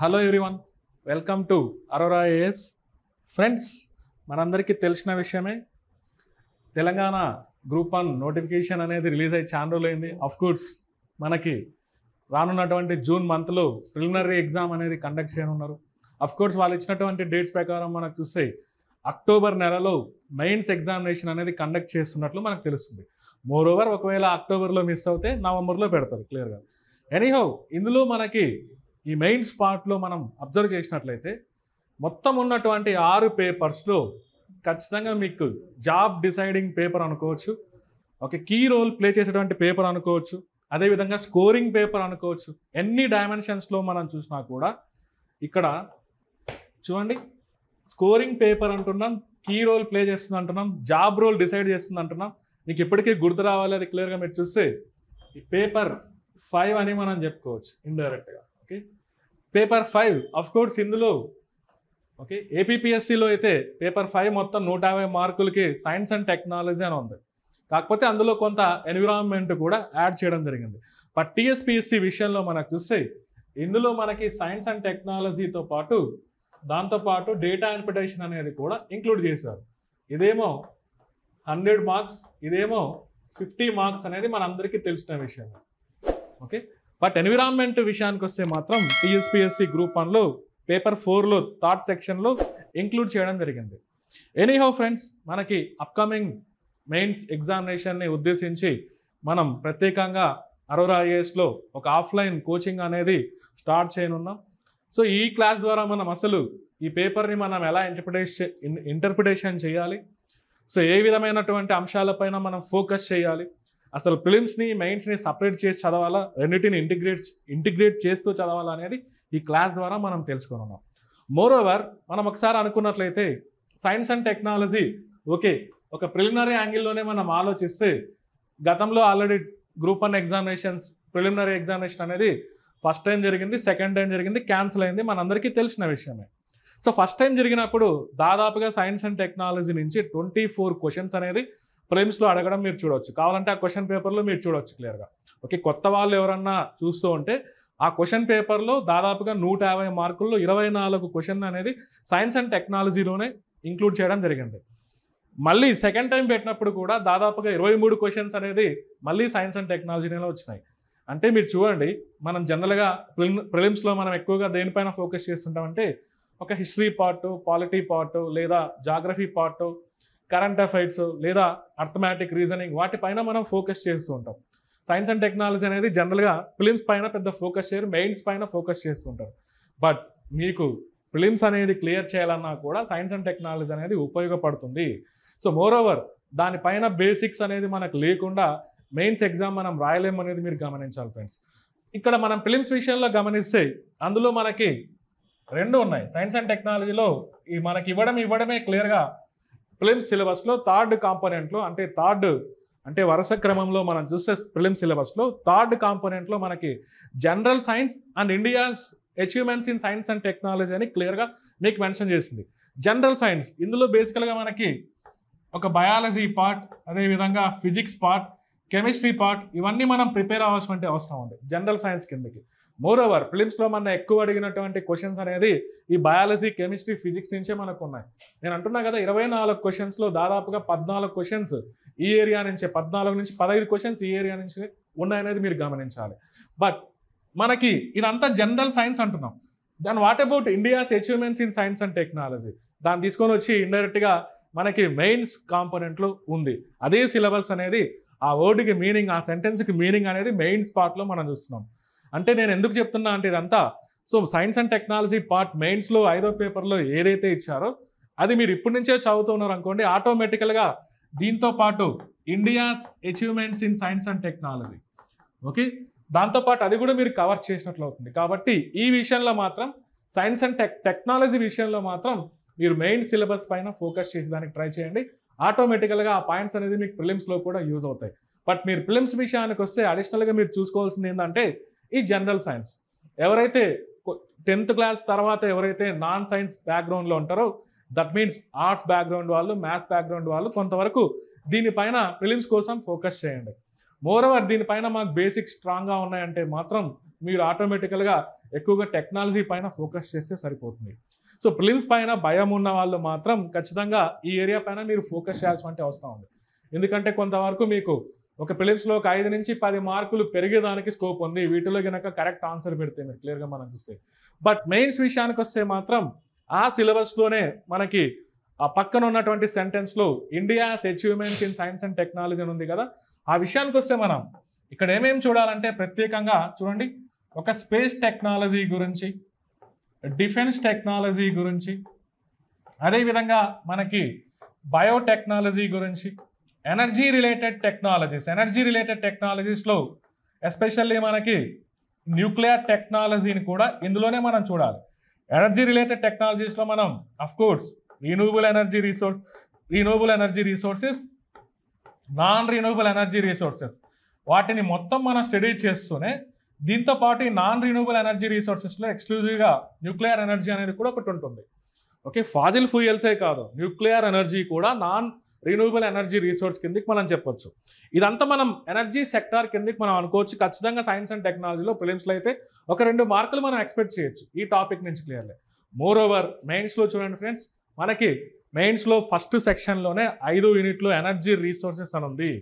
hello everyone welcome to Aurora AS friends మనందరికీ తెలిసిన విషయమే తెలంగాణ గ్రూప్ వన్ నోటిఫికేషన్ అనేది రిలీజ్ అయ్యి అయింది రోజులైంది కోర్స్ మనకి రానున్నటువంటి జూన్ మంత్లో ప్రిలిమినరీ ఎగ్జామ్ అనేది కండక్ట్ చేయనున్నారు కోర్స్ వాళ్ళు ఇచ్చినటువంటి డేట్స్ ప్రకారం మనకు చూస్తే అక్టోబర్ నెలలో మెయిన్స్ ఎగ్జామినేషన్ అనేది కండక్ట్ చేస్తున్నట్లు మనకు తెలుస్తుంది మోరోవర్ ఒకవేళ అక్టోబర్లో మిస్ అవుతే నవంబర్లో పెడతారు క్లియర్గా ఎనీహో ఇందులో మనకి ఈ మెయిన్ స్పాట్లో మనం అబ్జర్వ్ చేసినట్లయితే మొత్తం ఉన్నటువంటి ఆరు పేపర్స్లో ఖచ్చితంగా మీకు జాబ్ డిసైడింగ్ పేపర్ అనుకోవచ్చు ఒక కీ రోల్ ప్లే చేసేటువంటి పేపర్ అనుకోవచ్చు అదేవిధంగా స్కోరింగ్ పేపర్ అనుకోవచ్చు ఎన్ని డైమెన్షన్స్లో మనం చూసినా కూడా ఇక్కడ చూడండి స్కోరింగ్ పేపర్ అంటున్నాం కీ రోల్ ప్లే చేస్తుంది అంటున్నాం జాబ్ రోల్ డిసైడ్ చేస్తుంది అంటున్నాం మీకు ఇప్పటికీ గుర్తు రావాలి అది క్లియర్గా మీరు చూస్తే ఈ పేపర్ ఫైవ్ అని మనం చెప్పుకోవచ్చు ఇండైరెక్ట్గా okay paper five of course ఇందులో ఓకే ఏపీఎస్సిలో అయితే పేపర్ ఫైవ్ మొత్తం నూట యాభై మార్కులకి సైన్స్ అండ్ టెక్నాలజీ అని ఉంది కాకపోతే అందులో కొంత ఎన్విరాన్మెంట్ కూడా యాడ్ చేయడం జరిగింది బట్ టీఎస్పిఎస్సి విషయంలో మనకు చూస్తే ఇందులో మనకి సైన్స్ అండ్ టెక్నాలజీతో పాటు దాంతోపాటు డేటా ఇన్పిటేషన్ అనేది కూడా ఇంక్లూడ్ చేశారు ఇదేమో హండ్రెడ్ మార్క్స్ ఇదేమో ఫిఫ్టీ మార్క్స్ అనేది మనందరికీ తెలిసిన విషయం ఓకే బట్ ఎన్విరాన్మెంట్ విషయానికి వస్తే మాత్రం టీఎస్పిఎస్సి గ్రూప్ వన్లో పేపర్ ఫోర్లో థాట్ సెక్షన్లో ఇంక్లూడ్ చేయడం జరిగింది హౌ ఫ్రెండ్స్ మనకి అప్కమింగ్ మెయిన్స్ ఎగ్జామినేషన్ని ఉద్దేశించి మనం ప్రత్యేకంగా అరోరా ఐఏఎస్లో ఒక ఆఫ్లైన్ కోచింగ్ అనేది స్టార్ట్ చేయనున్నాం సో ఈ క్లాస్ ద్వారా మనం అసలు ఈ పేపర్ని మనం ఎలా ఇంటర్ప్రిటేషన్ ఇంటర్ప్రిటేషన్ చేయాలి సో ఏ విధమైనటువంటి అంశాలపైన మనం ఫోకస్ చేయాలి అసలు ఫిలిమ్స్ని మెయిన్స్ని సపరేట్ చేసి చదవాలా రెండింటిని ఇంటిగ్రేట్ ఇంటిగ్రేట్ చేస్తూ చదవాలా అనేది ఈ క్లాస్ ద్వారా మనం తెలుసుకున్నాం మోర్ ఓవర్ మనం ఒకసారి అనుకున్నట్లయితే సైన్స్ అండ్ టెక్నాలజీ ఓకే ఒక ప్రిలిమినరీ యాంగిల్లోనే మనం ఆలోచిస్తే గతంలో already group one examinations preliminary examination అనేది ఫస్ట్ టైం జరిగింది సెకండ్ టైం జరిగింది క్యాన్సిల్ అయింది మనందరికీ తెలిసిన విషయమే సో ఫస్ట్ టైం జరిగినప్పుడు దాదాపుగా సైన్స్ అండ్ టెక్నాలజీ నుంచి ట్వంటీ ఫోర్ క్వశ్చన్స్ అనేది ప్రైమ్స్లో అడగడం మీరు చూడవచ్చు కావాలంటే ఆ క్వశ్చన్ పేపర్లో మీరు చూడవచ్చు క్లియర్గా ఓకే కొత్త వాళ్ళు ఎవరన్నా చూస్తూ ఉంటే ఆ క్వశ్చన్ పేపర్లో దాదాపుగా నూట యాభై మార్కుల్లో ఇరవై నాలుగు క్వశ్చన్ అనేది సైన్స్ అండ్ టెక్నాలజీలోనే ఇంక్లూడ్ చేయడం జరిగింది మళ్ళీ సెకండ్ టైం పెట్టినప్పుడు కూడా దాదాపుగా ఇరవై మూడు క్వశ్చన్స్ అనేది మళ్ళీ సైన్స్ అండ్ టెక్నాలజీలోనే వచ్చినాయి అంటే మీరు చూడండి మనం జనరల్గా ప్రిలిమ్స్లో మనం ఎక్కువగా దేనిపైన ఫోకస్ చేస్తుంటామంటే ఒక హిస్టరీ పార్టు పాలిటీ పార్టు లేదా జాగ్రఫీ పార్టు కరెంట్ అఫైర్స్ లేదా అర్థమాటిక్ రీజనింగ్ వాటిపైన మనం ఫోకస్ చేస్తూ ఉంటాం సైన్స్ అండ్ టెక్నాలజీ అనేది జనరల్గా ఫిలిమ్స్ పైన పెద్ద ఫోకస్ చేయరు మెయిన్స్ పైన ఫోకస్ చేస్తుంటారు బట్ మీకు ఫిలిమ్స్ అనేది క్లియర్ చేయాలన్నా కూడా సైన్స్ అండ్ టెక్నాలజీ అనేది ఉపయోగపడుతుంది సో మోర్ ఓవర్ దానిపైన బేసిక్స్ అనేది మనకు లేకుండా మెయిన్స్ ఎగ్జామ్ మనం రాయలేము అనేది మీరు గమనించాలి ఫ్రెండ్స్ ఇక్కడ మనం ఫిలిమ్స్ విషయంలో గమనిస్తే అందులో మనకి రెండు ఉన్నాయి సైన్స్ అండ్ టెక్నాలజీలో ఈ మనకి ఇవ్వడం ఇవ్వడమే క్లియర్గా ప్రిలిమ్స్ సిలబస్లో థర్డ్ కాంపోనెంట్లో అంటే థర్డ్ అంటే వరుస క్రమంలో మనం చూస్తే ప్రిలిమ్స్ సిలబస్లో థర్డ్ కాంపోనెంట్లో మనకి general science and India's achievements in science and technology అని క్లియర్గా మీకు మెన్షన్ చేసింది జనరల్ సైన్స్ ఇందులో బేసికల్గా మనకి ఒక బయాలజీ పార్ట్ అదేవిధంగా ఫిజిక్స్ పార్ట్ కెమిస్ట్రీ పార్ట్ ఇవన్నీ మనం ప్రిపేర్ అవ్వాల్సిన అవసరం ఉంది జనరల్ సైన్స్ కిందకి మోర్ ఓవర్ ఫిలిమ్స్లో మన ఎక్కువ అడిగినటువంటి క్వశ్చన్స్ అనేది ఈ బయాలజీ కెమిస్ట్రీ ఫిజిక్స్ నుంచే మనకు ఉన్నాయి నేను అంటున్నా కదా ఇరవై నాలుగు క్వశ్చన్స్లో దాదాపుగా పద్నాలుగు క్వశ్చన్స్ ఈ ఏరియా నుంచే పద్నాలుగు నుంచి పదహైదు క్వశ్చన్స్ ఈ ఏరియా నుంచి ఉన్నాయనేది మీరు గమనించాలి బట్ మనకి ఇదంతా జనరల్ సైన్స్ అంటున్నాం దాని what about India's achievements in science and technology దాన్ని తీసుకొని వచ్చి ఇండైరెక్ట్గా మనకి మెయిన్స్ కాంపోనెంట్లు ఉంది అదే సిలబస్ అనేది ఆ వర్డ్కి మీనింగ్ ఆ సెంటెన్స్కి మీనింగ్ అనేది మెయిన్స్ పార్ట్లో మనం చూస్తున్నాం అంటే నేను ఎందుకు చెప్తున్నా అంటే ఇదంతా so science and technology part మెయిన్స్లో ఐదో పేపర్లో ఏదైతే ఇచ్చారో అది మీరు ఇప్పటి నుంచే చదువుతున్నారు అనుకోండి ఆటోమేటికల్గా దీంతో పాటు India's achievements in science and technology okay దాంతోపాటు అది కూడా మీరు కవర్ చేసినట్లు అవుతుంది కాబట్టి ఈ విషయంలో మాత్రం సైన్స్ అండ్ టెక్ టెక్నాలజీ విషయంలో మాత్రం మీరు మెయిన్ సిలబస్ పైన ఫోకస్ చేసేదానికి ట్రై చేయండి ఆటోమేటికల్గా ఆ పాయింట్స్ అనేది మీకు ప్రిలిమ్స్లో కూడా యూజ్ అవుతాయి బట్ మీరు ప్రిలిమ్స్ విషయానికి వస్తే అడిషనల్గా మీరు చూసుకోవాల్సింది ఏంటంటే ఈ జనరల్ సైన్స్ ఎవరైతే టెన్త్ క్లాస్ తర్వాత ఎవరైతే నాన్ సైన్స్ బ్యాక్గ్రౌండ్లో ఉంటారో దట్ మీన్స్ ఆర్ట్స్ బ్యాక్గ్రౌండ్ వాళ్ళు మ్యాథ్స్ బ్యాక్గ్రౌండ్ వాళ్ళు కొంతవరకు దీనిపైన ప్రిలిమ్స్ కోసం ఫోకస్ చేయండి మోర్ ఓవర్ దీనిపైన మాకు బేసిక్స్ స్ట్రాంగ్గా ఉన్నాయంటే మాత్రం మీరు ఆటోమేటికల్గా ఎక్కువగా టెక్నాలజీ పైన ఫోకస్ చేస్తే సరిపోతుంది సో ప్రిలిమ్స్ పైన భయం ఉన్న వాళ్ళు మాత్రం ఖచ్చితంగా ఈ ఏరియా పైన మీరు ఫోకస్ చేయాల్సిన అవసరం ఉంది ఎందుకంటే కొంతవరకు మీకు ఒక ప్రిలిమ్స్లో ఒక ఐదు నుంచి పది మార్కులు పెరిగేదానికి స్కోప్ ఉంది వీటిలో కనుక కరెక్ట్ ఆన్సర్ పెడితే మీరు క్లియర్గా మనం చూస్తే బట్ మెయిన్స్ విషయానికి వస్తే మాత్రం ఆ సిలబస్లోనే మనకి ఆ పక్కన ఉన్నటువంటి సెంటెన్స్లో India's achievement in science and technology అని ఉంది కదా ఆ విషయానికి వస్తే మనం ఇక్కడ ఏమేమి చూడాలంటే ప్రత్యేకంగా చూడండి ఒక స్పేస్ టెక్నాలజీ గురించి డిఫెన్స్ టెక్నాలజీ గురించి అదేవిధంగా మనకి బయోటెక్నాలజీ గురించి energy related technologies energy related టెక్నాలజీస్లో ఎస్పెషల్లీ మనకి న్యూక్లియర్ టెక్నాలజీని కూడా ఇందులోనే మనం చూడాలి ఎనర్జీ రిలేటెడ్ టెక్నాలజీస్లో మనం of course renewable energy resource renewable energy resources non renewable energy resources వాటిని మొత్తం మనం స్టడీ చేస్తూనే దీంతోపాటు ఈ నాన్ రీనూవబుల్ ఎనర్జీ రీసోర్సెస్లో ఎక్స్క్లూజివ్గా న్యూక్లియర్ ఎనర్జీ అనేది కూడా ఒకటి ఉంటుంది ఓకే ఫాజిల్ ఫ్యూయల్సే కాదు న్యూక్లియర్ ఎనర్జీ కూడా నాన్ రిన్యూవబుల్ ఎనర్జీ రీసోర్స్ కిందకి మనం చెప్పొచ్చు ఇదంతా మనం ఎనర్జీ సెక్టార్ కిందకి మనం అనుకోవచ్చు ఖచ్చితంగా సైన్స్ అండ్ టెక్నాలజీలో ప్రిలిమ్స్లో అయితే ఒక రెండు మార్కులు మనం ఎక్స్పెక్ట్ చేయొచ్చు ఈ టాపిక్ నుంచి క్లియర్లే మోర్ ఓవర్ మెయిన్స్లో చూడండి ఫ్రెండ్స్ మనకి మెయిన్స్లో ఫస్ట్ సెక్షన్లోనే ఐదు యూనిట్లు ఎనర్జీ రీసోర్సెస్ అని ఉంది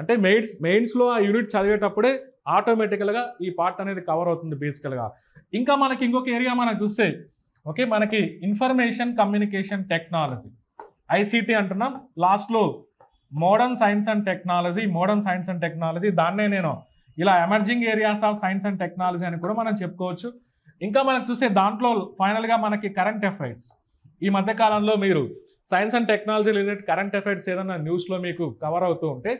అంటే మెయిన్స్ మెయిన్స్లో ఆ యూనిట్ చదివేటప్పుడే ఆటోమేటికల్గా ఈ పార్ట్ అనేది కవర్ అవుతుంది బేసికల్గా ఇంకా మనకి ఇంకొక ఏరియా మనం చూస్తే ఓకే మనకి ఇన్ఫర్మేషన్ కమ్యూనికేషన్ టెక్నాలజీ ఐసీటీ అంటున్నాం లాస్ట్లో modern science and technology modern science and technology దాన్నే నేను ఇలా emerging areas of science and technology అని కూడా మనం చెప్పుకోవచ్చు ఇంకా మనం చూసే దాంట్లో ఫైనల్గా మనకి కరెంట్ అఫైర్స్ ఈ మధ్యకాలంలో మీరు science and technology related current affairs ఏదైనా న్యూస్లో మీకు కవర్ అవుతూ ఉంటే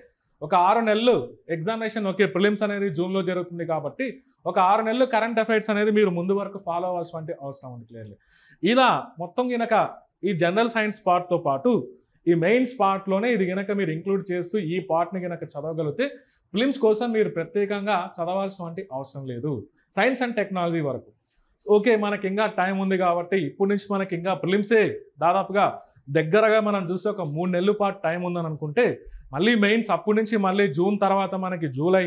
ఒక ఆరు నెలలు ఎగ్జామినేషన్ ఓకే ప్రిలిమ్స్ అనేది జూన్లో జరుగుతుంది కాబట్టి ఒక ఆరు నెలలు కరెంట్ అఫైర్స్ అనేది మీరు ముందు వరకు ఫాలో అవ్వాల్సిన అవసరం ఉంది క్లియర్లీ ఇలా మొత్తం కనుక ఈ జనరల్ సైన్స్ పార్ట్తో పాటు ఈ మెయిన్స్ పార్ట్లోనే ఇది కనుక మీరు ఇంక్లూడ్ చేస్తూ ఈ పార్ట్ని గనక చదవగలిగితే ఫిలిమ్స్ కోసం మీరు ప్రత్యేకంగా చదవాల్సినటువంటి అవసరం లేదు సైన్స్ అండ్ టెక్నాలజీ వరకు ఓకే మనకి ఇంకా టైం ఉంది కాబట్టి ఇప్పటి నుంచి మనకి ఇంకా ప్రిలిమ్సే దాదాపుగా దగ్గరగా మనం చూస్తే ఒక మూడు నెలల పాటు టైం ఉందని అనుకుంటే మళ్ళీ మెయిన్స్ అప్పటి నుంచి మళ్ళీ జూన్ తర్వాత మనకి జూలై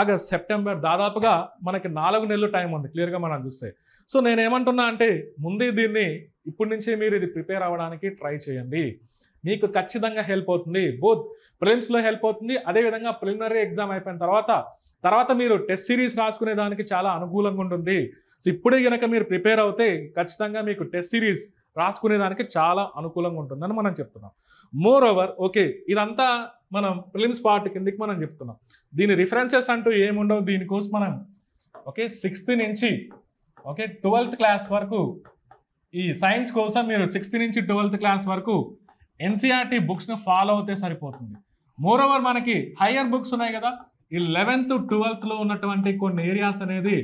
ఆగస్ట్ సెప్టెంబర్ దాదాపుగా మనకి నాలుగు నెలలు టైం ఉంది క్లియర్గా మనం చూస్తే సో నేనేమంటున్నా అంటే ముందే దీన్ని ఇప్పటి నుంచే మీరు ఇది ప్రిపేర్ అవ్వడానికి ట్రై చేయండి మీకు ఖచ్చితంగా హెల్ప్ అవుతుంది బోత్ ప్రిలిమ్స్లో హెల్ప్ అవుతుంది అదేవిధంగా ప్రిలిమినరీ ఎగ్జామ్ అయిపోయిన తర్వాత తర్వాత మీరు టెస్ట్ సిరీస్ రాసుకునే దానికి చాలా అనుకూలంగా ఉంటుంది సో ఇప్పుడే కనుక మీరు ప్రిపేర్ అవుతే ఖచ్చితంగా మీకు టెస్ట్ సిరీస్ రాసుకునే దానికి చాలా అనుకూలంగా ఉంటుందని మనం చెప్తున్నాం మోర్ ఓవర్ ఓకే ఇదంతా మనం ప్రిలిమ్స్ పార్ట్ కిందకి మనం చెప్తున్నాం దీని రిఫరెన్సెస్ అంటూ ఏముండవు దీనికోసం మనం ఓకే సిక్స్త్ నుంచి ఓకే ట్వెల్త్ క్లాస్ వరకు ఈ సైన్స్ కోసం మీరు సిక్స్త్ నుంచి ట్వెల్త్ క్లాస్ వరకు ఎన్సీఆర్టీ బుక్స్ను ఫాలో అవుతే సరిపోతుంది మోరోవర్ మనకి హయ్యర్ బుక్స్ ఉన్నాయి కదా ఈ లెవెన్త్ ట్వెల్త్లో ఉన్నటువంటి కొన్ని ఏరియాస్ అనేది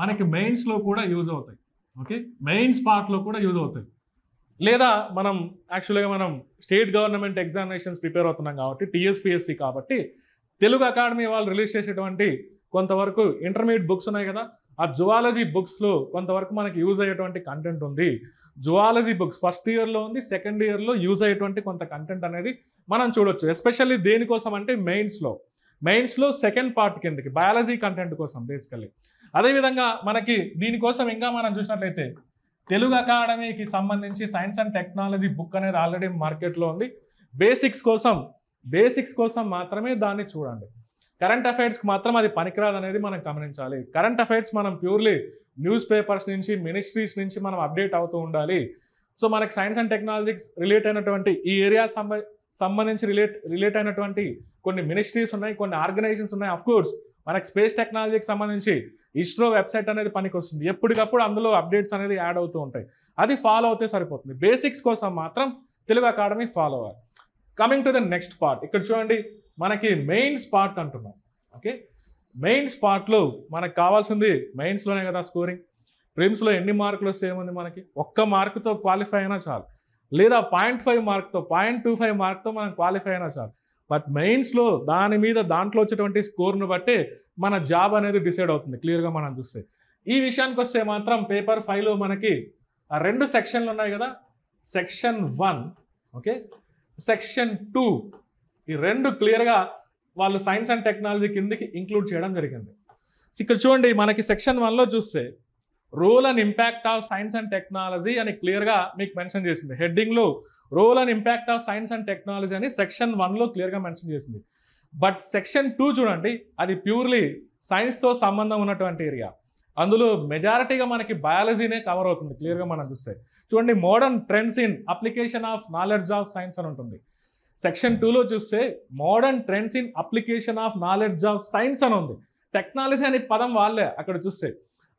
మనకి మెయిన్స్లో కూడా యూజ్ అవుతాయి ఓకే మెయిన్స్ పార్ట్లో కూడా యూజ్ అవుతాయి లేదా మనం యాక్చువల్గా మనం స్టేట్ గవర్నమెంట్ ఎగ్జామినేషన్స్ ప్రిపేర్ అవుతున్నాం కాబట్టి టీఎస్పిఎస్సి కాబట్టి తెలుగు అకాడమీ వాళ్ళు రిలీజ్ చేసేటువంటి కొంతవరకు ఇంటర్మీడియట్ బుక్స్ ఉన్నాయి కదా ఆ జువాలజీ బుక్స్లో కొంతవరకు మనకి యూజ్ అయ్యేటువంటి కంటెంట్ ఉంది జువాలజీ బుక్స్ ఫస్ట్ ఇయర్లో ఉంది సెకండ్ ఇయర్లో యూజ్ అయ్యేటువంటి కొంత కంటెంట్ అనేది మనం చూడొచ్చు ఎస్పెషల్లీ దేనికోసం అంటే మెయిన్స్లో మెయిన్స్లో సెకండ్ పార్ట్ కిందకి బయాలజీ కంటెంట్ కోసం బేసికల్లీ అదేవిధంగా మనకి దీనికోసం ఇంకా మనం చూసినట్లయితే తెలుగు అకాడమీకి సంబంధించి సైన్స్ అండ్ టెక్నాలజీ బుక్ అనేది ఆల్రెడీ మార్కెట్లో ఉంది బేసిక్స్ కోసం బేసిక్స్ కోసం మాత్రమే దాన్ని చూడండి కరెంట్ అఫైర్స్కి మాత్రం అది పనికిరాదు అనేది మనం గమనించాలి కరెంట్ అఫైర్స్ మనం ప్యూర్లీ న్యూస్ పేపర్స్ నుంచి మినిస్ట్రీస్ నుంచి మనం అప్డేట్ అవుతూ ఉండాలి సో మనకి సైన్స్ అండ్ టెక్నాలజీకి రిలేట్ అయినటువంటి ఈ ఏరియా సంబంధించి రిలేట్ రిలేట్ అయినటువంటి కొన్ని మినిస్ట్రీస్ ఉన్నాయి కొన్ని ఆర్గనైజేషన్స్ ఉన్నాయి అఫ్ కోర్స్ మనకి స్పేస్ టెక్నాలజీకి సంబంధించి ఇస్రో వెబ్సైట్ అనేది పనికి వస్తుంది ఎప్పటికప్పుడు అందులో అప్డేట్స్ అనేది యాడ్ అవుతూ ఉంటాయి అది ఫాలో అవుతే సరిపోతుంది బేసిక్స్ కోసం మాత్రం తెలుగు అకాడమీ ఫాలో అవ్వాలి coming to the next part ఇక్కడ చూడండి మనకి మెయిన్ స్పాట్ అంటున్నాం ఓకే మెయిన్ స్పాట్లో మనకు కావాల్సింది మెయిన్స్లోనే కదా స్కోరింగ్ ప్రిమ్స్లో ఎన్ని మార్కులు వస్తే ఏముంది మనకి ఒక్క మార్కుతో క్వాలిఫై అయినా చాలు లేదా పాయింట్ ఫైవ్ మార్క్తో పాయింట్ టూ ఫైవ్ మార్క్తో మనం క్వాలిఫై అయినా చాలు బట్ మెయిన్స్లో దాని మీద దాంట్లో వచ్చేటువంటి స్కోర్ను బట్టి మన జాబ్ అనేది డిసైడ్ అవుతుంది క్లియర్గా మనం చూస్తే ఈ విషయానికి వస్తే మాత్రం పేపర్ ఫైవ్లో మనకి రెండు సెక్షన్లు ఉన్నాయి కదా section one okay section two ఈ రెండు క్లియర్గా వాళ్ళు సైన్స్ అండ్ టెక్నాలజీ కిందకి ఇంక్లూడ్ చేయడం జరిగింది ఇక్కడ చూడండి మనకి సెక్షన్ వన్లో చూస్తే role and impact of science and technology అని క్లియర్గా మీకు మెన్షన్ చేసింది హెడ్డింగ్లో role and impact of science and technology అని సెక్షన్ వన్లో క్లియర్గా మెన్షన్ చేసింది బట్ సెక్షన్ టూ చూడండి అది ప్యూర్లీ సైన్స్తో సంబంధం ఉన్నటువంటి ఏరియా అందులో మెజారిటీగా మనకి బయాలజీనే కవర్ అవుతుంది క్లియర్గా మనం చూస్తే చూడండి modern trends in application of knowledge of science అని ఉంటుంది సెక్షన్ టూలో చూస్తే modern trends in application of knowledge of science అని ఉంది టెక్నాలజీ అనే పదం వాళ్ళే అక్కడ చూస్తే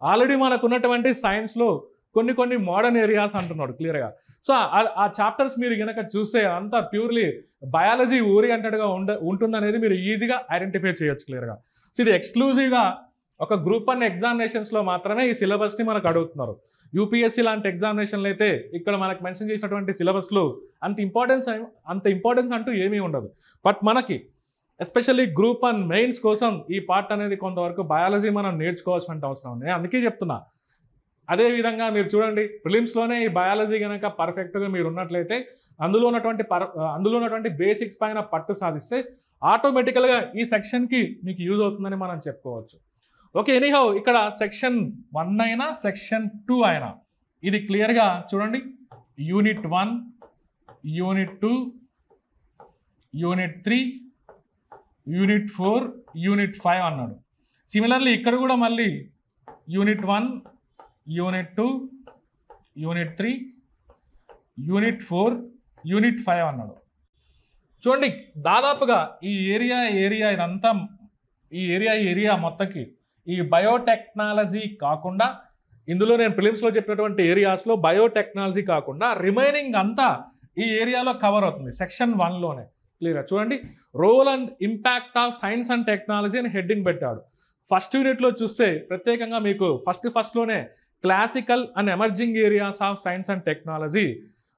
ఆల్రెడీ మనకు ఉన్నటువంటి సైన్స్లో కొన్ని కొన్ని మోడర్న్ ఏరియాస్ అంటున్నాడు క్లియర్గా సో ఆ చాప్టర్స్ మీరు కనుక చూస్తే అంతా ప్యూర్లీ బయాలజీ ఓరియంటెడ్గా ఉండ ఉంటుందనేది మీరు ఈజీగా ఐడెంటిఫై చేయొచ్చు క్లియర్గా సో ఇది ఎక్స్క్లూజివ్గా ఒక గ్రూప్ అండ్ ఎగ్జామినేషన్స్లో మాత్రమే ఈ సిలబస్ని మనకు అడుగుతున్నారు యూపీఎస్సీ లాంటి ఎగ్జామినేషన్లు అయితే ఇక్కడ మనకు మెన్షన్ చేసినటువంటి సిలబస్లో అంత ఇంపార్టెన్స్ అంత ఇంపార్టెన్స్ అంటూ ఏమీ ఉండదు బట్ మనకి ఎస్పెషల్లీ గ్రూప్ అండ్ మెయిన్స్ కోసం ఈ పార్ట్ అనేది కొంతవరకు బయాలజీ మనం నేర్చుకోవాల్సిన అవసరం ఉంది అందుకే చెప్తున్నా అదేవిధంగా మీరు చూడండి ప్రిలిమ్స్లోనే ఈ బయాలజీ కనుక పర్ఫెక్ట్గా మీరు ఉన్నట్లయితే అందులో ఉన్నటువంటి పర్ అందులో ఉన్నటువంటి బేసిక్స్ పైన పట్టు సాధిస్తే ఆటోమేటికల్గా ఈ సెక్షన్కి మీకు యూజ్ అవుతుందని మనం చెప్పుకోవచ్చు ఓకే ఎనీహౌ ఇక్కడ సెక్షన్ వన్ అయినా సెక్షన్ టూ అయినా ఇది క్లియర్గా చూడండి unit one unit two unit three unit four unit five అన్నాడు సిమిలర్లీ ఇక్కడ కూడా మళ్ళీ unit one unit two unit three unit four unit five అన్నాడు చూడండి దాదాపుగా ఈ ఏరియా ఏరియా ఇదంతా ఈ ఏరియా ఏరియా మొత్తంకి ఈ బయోటెక్నాలజీ కాకుండా ఇందులో నేను ఫిలిమ్స్లో చెప్పినటువంటి ఏరియాస్లో బయోటెక్నాలజీ కాకుండా రిమైనింగ్ అంతా ఈ ఏరియాలో కవర్ అవుతుంది సెక్షన్ వన్లోనే క్లియర్గా చూడండి role and impact of science and technology అని హెడ్డింగ్ పెట్టాడు ఫస్ట్ యూనిట్లో చూస్తే ప్రత్యేకంగా మీకు ఫస్ట్ ఫస్ట్లోనే classical and emerging areas of science and technology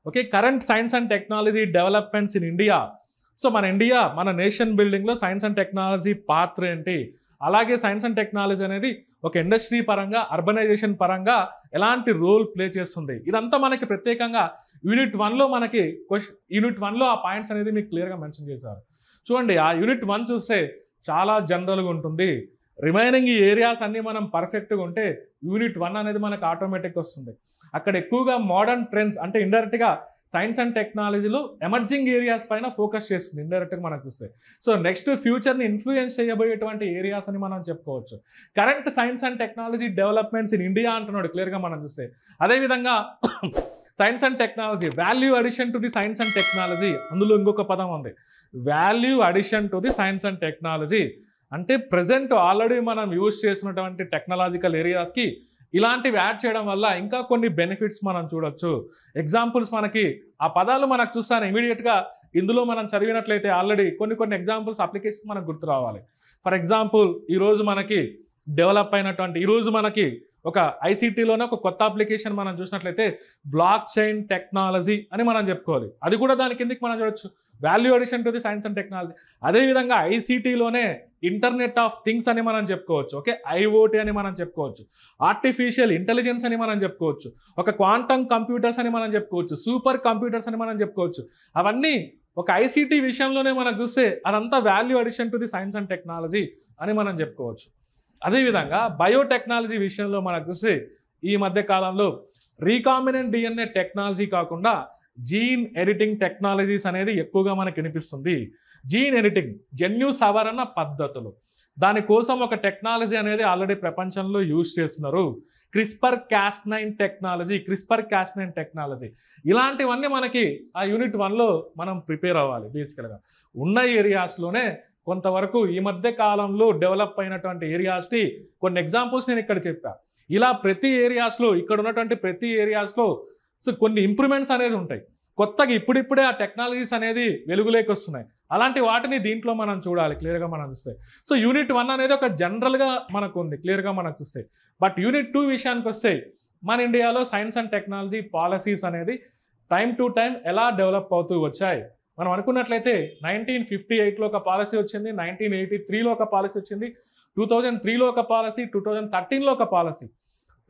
okay current science and technology developments in India so మన ఇండియా మన నేషన్ బిల్డింగ్లో సైన్స్ అండ్ టెక్నాలజీ పాత్ర ఏంటి అలాగే సైన్స్ అండ్ టెక్నాలజీ అనేది ఒక ఇండస్ట్రీ పరంగా అర్బనైజేషన్ పరంగా ఎలాంటి రోల్ ప్లే చేస్తుంది ఇదంతా మనకి ప్రత్యేకంగా యూనిట్ వన్లో మనకి క్వశ్చన్ యూనిట్ వన్లో ఆ పాయింట్స్ అనేది మీకు క్లియర్గా మెన్షన్ చేశారు చూడండి ఆ యూనిట్ వన్ చూస్తే చాలా జనరల్గా ఉంటుంది రిమైనింగ్ ఈ ఏరియాస్ అన్నీ మనం పర్ఫెక్ట్గా ఉంటే యూనిట్ వన్ అనేది మనకు ఆటోమేటిక్గా వస్తుంది అక్కడ ఎక్కువగా మోడర్న్ ట్రెండ్స్ అంటే ఇండైరెక్ట్గా సైన్స్ అండ్ టెక్నాలజీలో ఎమర్జింగ్ ఏరియాస్ పైన ఫోకస్ చేస్తుంది ఇండైరెక్ట్గా మనం చూస్తే సో నెక్స్ట్ ఫ్యూచర్ని ఇన్ఫ్లుయెన్స్ చేయబోయేటువంటి ఏరియాస్ అని మనం చెప్పుకోవచ్చు current science and technology developments in India అంటున్నాడు క్లియర్గా మనం చూస్తే అదేవిధంగా science and technology value addition to the science and technology అందులో ఇంకొక పదం ఉంది value addition to the science and technology అంటే ప్రజెంట్ ఆల్రెడీ మనం యూజ్ చేసినటువంటి టెక్నాలజికల్ ఏరియాస్కి ఇలాంటివి యాడ్ చేయడం వల్ల ఇంకా కొన్ని బెనిఫిట్స్ మనం చూడొచ్చు ఎగ్జాంపుల్స్ మనకి ఆ పదాలు మనకు చూస్తాను ఇమీడియట్గా ఇందులో మనం చదివినట్లయితే ఆల్రెడీ కొన్ని కొన్ని ఎగ్జాంపుల్స్ అప్లికేషన్ మనకు గుర్తు రావాలి ఫర్ ఎగ్జాంపుల్ ఈరోజు మనకి డెవలప్ అయినటువంటి ఈరోజు మనకి ఒక ఐసీటీలోనే ఒక కొత్త అప్లికేషన్ మనం చూసినట్లయితే బ్లాక్ చైన్ టెక్నాలజీ అని మనం చెప్పుకోవాలి అది కూడా దాని కిందకి మనం చూడొచ్చు value addition to the science and technology అదేవిధంగా ఐసీటీలోనే ఇంటర్నెట్ ఆఫ్ థింగ్స్ అని మనం చెప్పుకోవచ్చు ఓకే ఐఓటీ అని మనం చెప్పుకోవచ్చు ఆర్టిఫిషియల్ ఇంటెలిజెన్స్ అని మనం చెప్పుకోవచ్చు ఒక క్వాంటమ్ కంప్యూటర్స్ అని మనం చెప్పుకోవచ్చు సూపర్ కంప్యూటర్స్ అని మనం చెప్పుకోవచ్చు అవన్నీ ఒక ఐసీటీ విషయంలోనే మనం చూస్తే అదంతా value addition to the science and technology అని మనం చెప్పుకోవచ్చు అదేవిధంగా బయోటెక్నాలజీ విషయంలో మనం చూస్తే ఈ మధ్య కాలంలో రీకాంబినెంట్ డిఎన్ఏ టెక్నాలజీ కాకుండా జీన్ ఎడిటింగ్ టెక్నాలజీస్ అనేది ఎక్కువగా మనకు వినిపిస్తుంది జీన్ ఎడిటింగ్ జన్యు సవరణ పద్ధతులు దానికోసం ఒక టెక్నాలజీ అనేది ఆల్రెడీ ప్రపంచంలో యూజ్ చేస్తున్నారు CRISPR Cas nine technology CRISPR Cas nine technology ఇలాంటివన్నీ మనకి ఆ యూనిట్ వన్లో మనం ప్రిపేర్ అవ్వాలి బేసికల్గా ఉన్న ఏరియాస్లోనే కొంతవరకు ఈ మధ్య కాలంలో డెవలప్ అయినటువంటి ఏరియాస్ని కొన్ని ఎగ్జాంపుల్స్ నేను ఇక్కడ చెప్పాను ఇలా ప్రతి ఏరియాస్లో ఇక్కడ ఉన్నటువంటి ప్రతి ఏరియాస్లో సో కొన్ని ఇంప్రూవ్మెంట్స్ అనేది ఉంటాయి కొత్తగా ఇప్పుడిప్పుడే ఆ టెక్నాలజీస్ అనేది వెలుగులేకొస్తున్నాయి వస్తున్నాయి అలాంటి వాటిని దీంట్లో మనం చూడాలి క్లియర్గా మనం చూస్తే సో యూనిట్ వన్ అనేది ఒక జనరల్గా మనకు ఉంది క్లియర్గా మనకు చూస్తే బట్ యూనిట్ టూ విషయానికి వస్తే మన ఇండియాలో సైన్స్ అండ్ టెక్నాలజీ పాలసీస్ అనేది టైం టు టైం ఎలా డెవలప్ అవుతూ వచ్చాయి మనం అనుకున్నట్లయితే నైన్టీన్ ఫిఫ్టీ ఎయిట్లో ఒక పాలసీ వచ్చింది నైన్టీన్ ఎయిటీ త్రీలో ఒక పాలసీ వచ్చింది టూ థౌజండ్ త్రీలో ఒక పాలసీ టూ థౌజండ్ థర్టీన్లో ఒక పాలసీ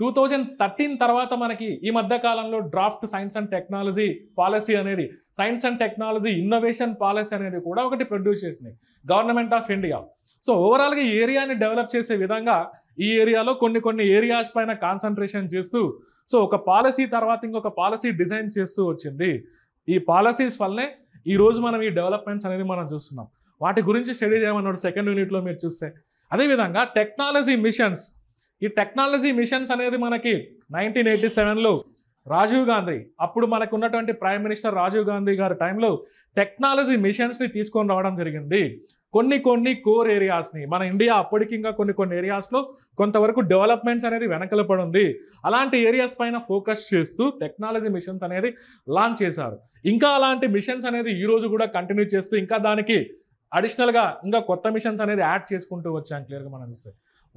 టూ థౌజండ్ థర్టీన్ తర్వాత మనకి ఈ మధ్య కాలంలో draft science and technology policy అనేది science and technology innovation policy అనేది కూడా ఒకటి ప్రొడ్యూస్ చేసింది గవర్నమెంట్ ఆఫ్ ఇండియా సో ఓవరాల్గా ఈ ఏరియాని డెవలప్ చేసే విధంగా ఈ ఏరియాలో కొన్ని కొన్ని ఏరియాస్ పైన కాన్సన్ట్రేషన్ చేస్తూ సో ఒక పాలసీ తర్వాత ఇంకొక పాలసీ డిజైన్ చేస్తూ వచ్చింది ఈ పాలసీస్ వల్లనే ఈరోజు మనం ఈ డెవలప్మెంట్స్ అనేది మనం చూస్తున్నాం వాటి గురించి స్టడీ చేయమన్నాడు సెకండ్ యూనిట్లో మీరు చూస్తే అదేవిధంగా టెక్నాలజీ మిషన్స్ ఈ టెక్నాలజీ మిషన్స్ అనేది మనకి నైన్టీన్ ఎయిటీ సెవెన్లో రాజీవ్ గాంధీ అప్పుడు మనకు ఉన్నటువంటి ప్రైమ్ మినిస్టర్ రాజీవ్ గాంధీ గారి టైంలో టెక్నాలజీ మిషన్స్ని తీసుకొని రావడం జరిగింది కొన్ని కొన్ని కోర్ ఏరియాస్ని మన ఇండియా అప్పటికి ఇంకా కొన్ని కొన్ని ఏరియాస్లో కొంతవరకు డెవలప్మెంట్స్ అనేది వెనకల పడుంది అలాంటి ఏరియాస్ పైన ఫోకస్ చేస్తూ టెక్నాలజీ మిషన్స్ అనేది లాంచ్ చేశారు ఇంకా అలాంటి మిషన్స్ అనేది ఈరోజు కూడా కంటిన్యూ చేస్తూ ఇంకా దానికి అడిషనల్గా ఇంకా కొత్త మిషన్స్ అనేది యాడ్ చేసుకుంటూ వచ్చాం క్లియర్గా మనం చూస్తే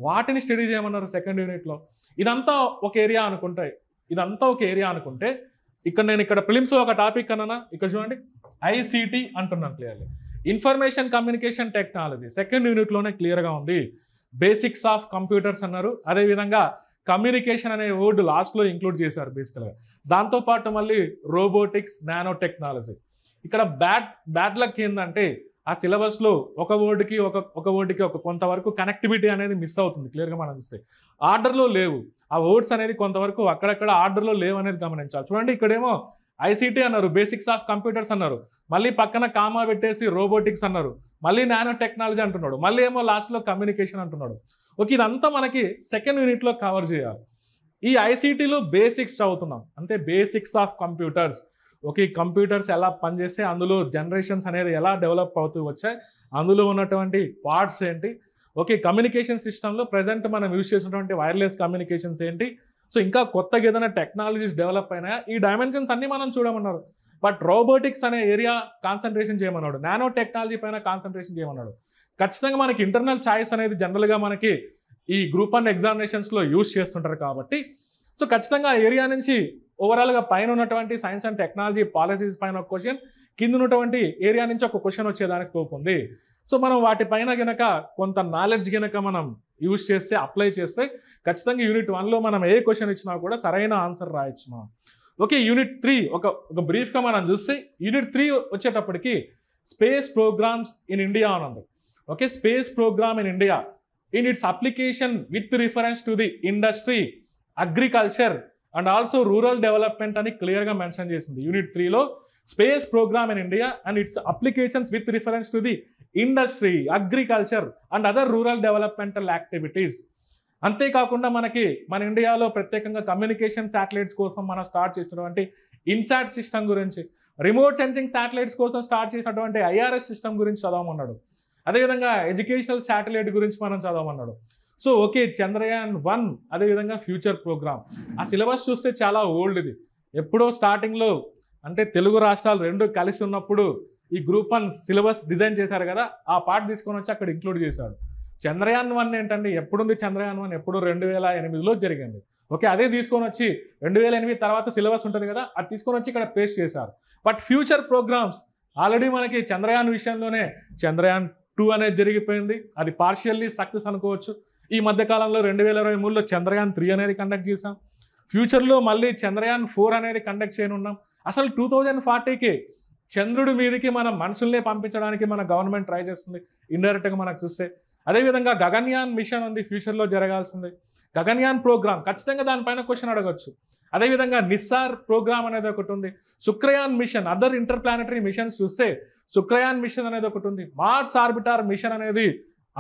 వాటిని స్టడీ చేయమన్నారు సెకండ్ యూనిట్లో ఇదంతా ఒక ఏరియా అనుకుంటాయి ఇదంతా ఒక ఏరియా అనుకుంటే ఇక్కడ నేను ఇక్కడ ఫిలిమ్స్ ఒక టాపిక్ అన్నా ఇక్కడ చూడండి ఐసీటీ అంటున్నాను clearly information communication technology second యూనిట్లోనే క్లియర్గా ఉంది బేసిక్స్ ఆఫ్ కంప్యూటర్స్ అన్నారు అదేవిధంగా కమ్యూనికేషన్ అనే వర్డ్ లాస్ట్లో ఇంక్లూడ్ చేశారు బేసికల్గా దాంతోపాటు మళ్ళీ రోబోటిక్స్ నానో టెక్నాలజీ ఇక్కడ బ్యాడ్ బ్యాడ్ లక్ ఏంటంటే ఆ సిలబస్లో ఒక వర్డ్కి ఒక ఒక వర్డ్కి ఒక కొంతవరకు కనెక్టివిటీ అనేది మిస్ అవుతుంది క్లియర్గా మనం చూస్తే ఆర్డర్లో లేవు ఆ వర్డ్స్ అనేది కొంతవరకు అక్కడక్కడ ఆర్డర్లో లేవు అనేది గమనించాలి చూడండి ఇక్కడేమో ఐసీటీ అన్నారు బేసిక్స్ ఆఫ్ కంప్యూటర్స్ అన్నారు మళ్ళీ పక్కన కామా పెట్టేసి రోబోటిక్స్ అన్నారు మళ్ళీ నానో టెక్నాలజీ అంటున్నాడు మళ్ళీ ఏమో లాస్ట్లో కమ్యూనికేషన్ అంటున్నాడు ఓకే ఇదంతా మనకి సెకండ్ యూనిట్లో కవర్ చేయాలి ఈ ఐసీటీలో బేసిక్స్ చదువుతున్నాం అంటే basics of computers okay computers ఎలా పనిచేస్తే అందులో జనరేషన్స్ అనేది ఎలా డెవలప్ అవుతూ వచ్చాయి అందులో ఉన్నటువంటి పార్ట్స్ ఏంటి ఓకే కమ్యూనికేషన్ సిస్టంలో ప్రజెంట్ మనం యూజ్ చేసినటువంటి వైర్లెస్ కమ్యూనికేషన్స్ ఏంటి సో ఇంకా కొత్తగా ఏదైనా టెక్నాలజీస్ డెవలప్ అయినాయా ఈ డైమెన్షన్స్ అన్నీ మనం చూడమన్నారు బట్ రోబోటిక్స్ అనే ఏరియా కాన్సన్ట్రేషన్ చేయమన్నాడు నానో టెక్నాలజీ పైన కాన్సన్ట్రేషన్ చేయమన్నాడు ఖచ్చితంగా మనకి ఇంటర్నల్ ఛాయిస్ అనేది జనరల్గా మనకి ఈ గ్రూప్ వన్ ఎగ్జామినేషన్స్లో యూజ్ చేస్తుంటారు కాబట్టి సో ఖచ్చితంగా ఆ ఏరియా నుంచి ఓవరాల్గా పైన ఉన్నటువంటి సైన్స్ అండ్ టెక్నాలజీ పాలసీస్ పైన ఒక క్వశ్చన్ కింద ఉన్నటువంటి ఏరియా నుంచి ఒక క్వశ్చన్ వచ్చేదానికి తోపు ఉంది సో మనం వాటిపైన గనక కొంత నాలెడ్జ్ గనక మనం యూజ్ చేస్తే అప్లై చేస్తే ఖచ్చితంగా యూనిట్ వన్లో మనం ఏ క్వశ్చన్ ఇచ్చినా కూడా సరైన ఆన్సర్ రాయొచ్చు మనం ఓకే యూనిట్ త్రీ ఒక ఒక బ్రీఫ్గా మనం చూస్తే యూనిట్ త్రీ వచ్చేటప్పటికి స్పేస్ ప్రోగ్రామ్స్ ఇన్ ఇండియా అని ఉంది okay space programme in India in its application with reference to the industry agriculture and also rural development అని క్లియర్గా మెన్షన్ చేసింది యూనిట్ త్రీలో space programme in India and its applications with reference to the industry agriculture and other rural developmental activities అంతేకాకుండా మనకి మన ఇండియాలో ప్రత్యేకంగా communication satellites కోసం మనం స్టార్ట్ చేసినటువంటి ఇన్సాట్ సిస్టమ్ గురించి రిమోట్ సెన్సింగ్ శాటిలైట్స్ కోసం స్టార్ట్ చేసినటువంటి ఐఆర్ఎస్ సిస్టమ్ గురించి చదవమన్నాడు అదేవిధంగా ఎడ్యుకేషనల్ శాటిలైట్ గురించి మనం చదవమన్నాడు సో ఓకే చంద్రయాన్ వన్ అదేవిధంగా ఫ్యూచర్ ప్రోగ్రామ్ ఆ సిలబస్ చూస్తే చాలా ఓల్డ్ ఇది ఎప్పుడో స్టార్టింగ్లో అంటే తెలుగు రాష్ట్రాలు రెండు కలిసి ఉన్నప్పుడు ఈ గ్రూప్ వన్ సిలబస్ డిజైన్ చేశారు కదా ఆ పార్ట్ తీసుకొని వచ్చి అక్కడ ఇంక్లూడ్ చేశాడు చంద్రయాన్ వన్ ఏంటంటే ఎప్పుడుంది చంద్రయాన్ వన్ ఎప్పుడు రెండు వేల ఎనిమిదిలో జరిగింది ఓకే అదే తీసుకొని వచ్చి రెండు వేల ఎనిమిది తర్వాత సిలబస్ ఉంటుంది కదా అది తీసుకొని వచ్చి ఇక్కడ పేస్ట్ చేశారు బట్ ఫ్యూచర్ ప్రోగ్రామ్స్ ఆల్రెడీ మనకి చంద్రయాన్ విషయంలోనే చంద్రయాన్ టూ అనేది జరిగిపోయింది అది పార్షియల్లీ సక్సెస్ అనుకోవచ్చు ఈ మధ్యకాలంలో రెండు వేల ఇరవై మూడులో చంద్రయాన్ త్రీ అనేది కండక్ట్ చేశాం ఫ్యూచర్లో మళ్ళీ చంద్రయాన్ ఫోర్ అనేది కండక్ట్ చేయనున్నాం అసలు టూ థౌజండ్ ఫార్టీకి చంద్రుడి మీదకి మన మనుషుల్నే పంపించడానికి మన గవర్నమెంట్ ట్రై చేస్తుంది ఇండైరెక్ట్గా మనకు చూస్తే అదేవిధంగా గగన్యాన్ మిషన్ ఉంది ఫ్యూచర్లో జరగాల్సింది గగన్యాన్ ప్రోగ్రామ్ ఖచ్చితంగా దానిపైన క్వశ్చన్ అడగచ్చు అదేవిధంగా నిస్సార్ ప్రోగ్రామ్ అనేది ఒకటి ఉంది Shukrayaan mission other interplanetary missions చూస్తే శుక్రయాన్ మిషన్ అనేది ఒకటి ఉంది మార్స్ ఆర్బిటార్ మిషన్ అనేది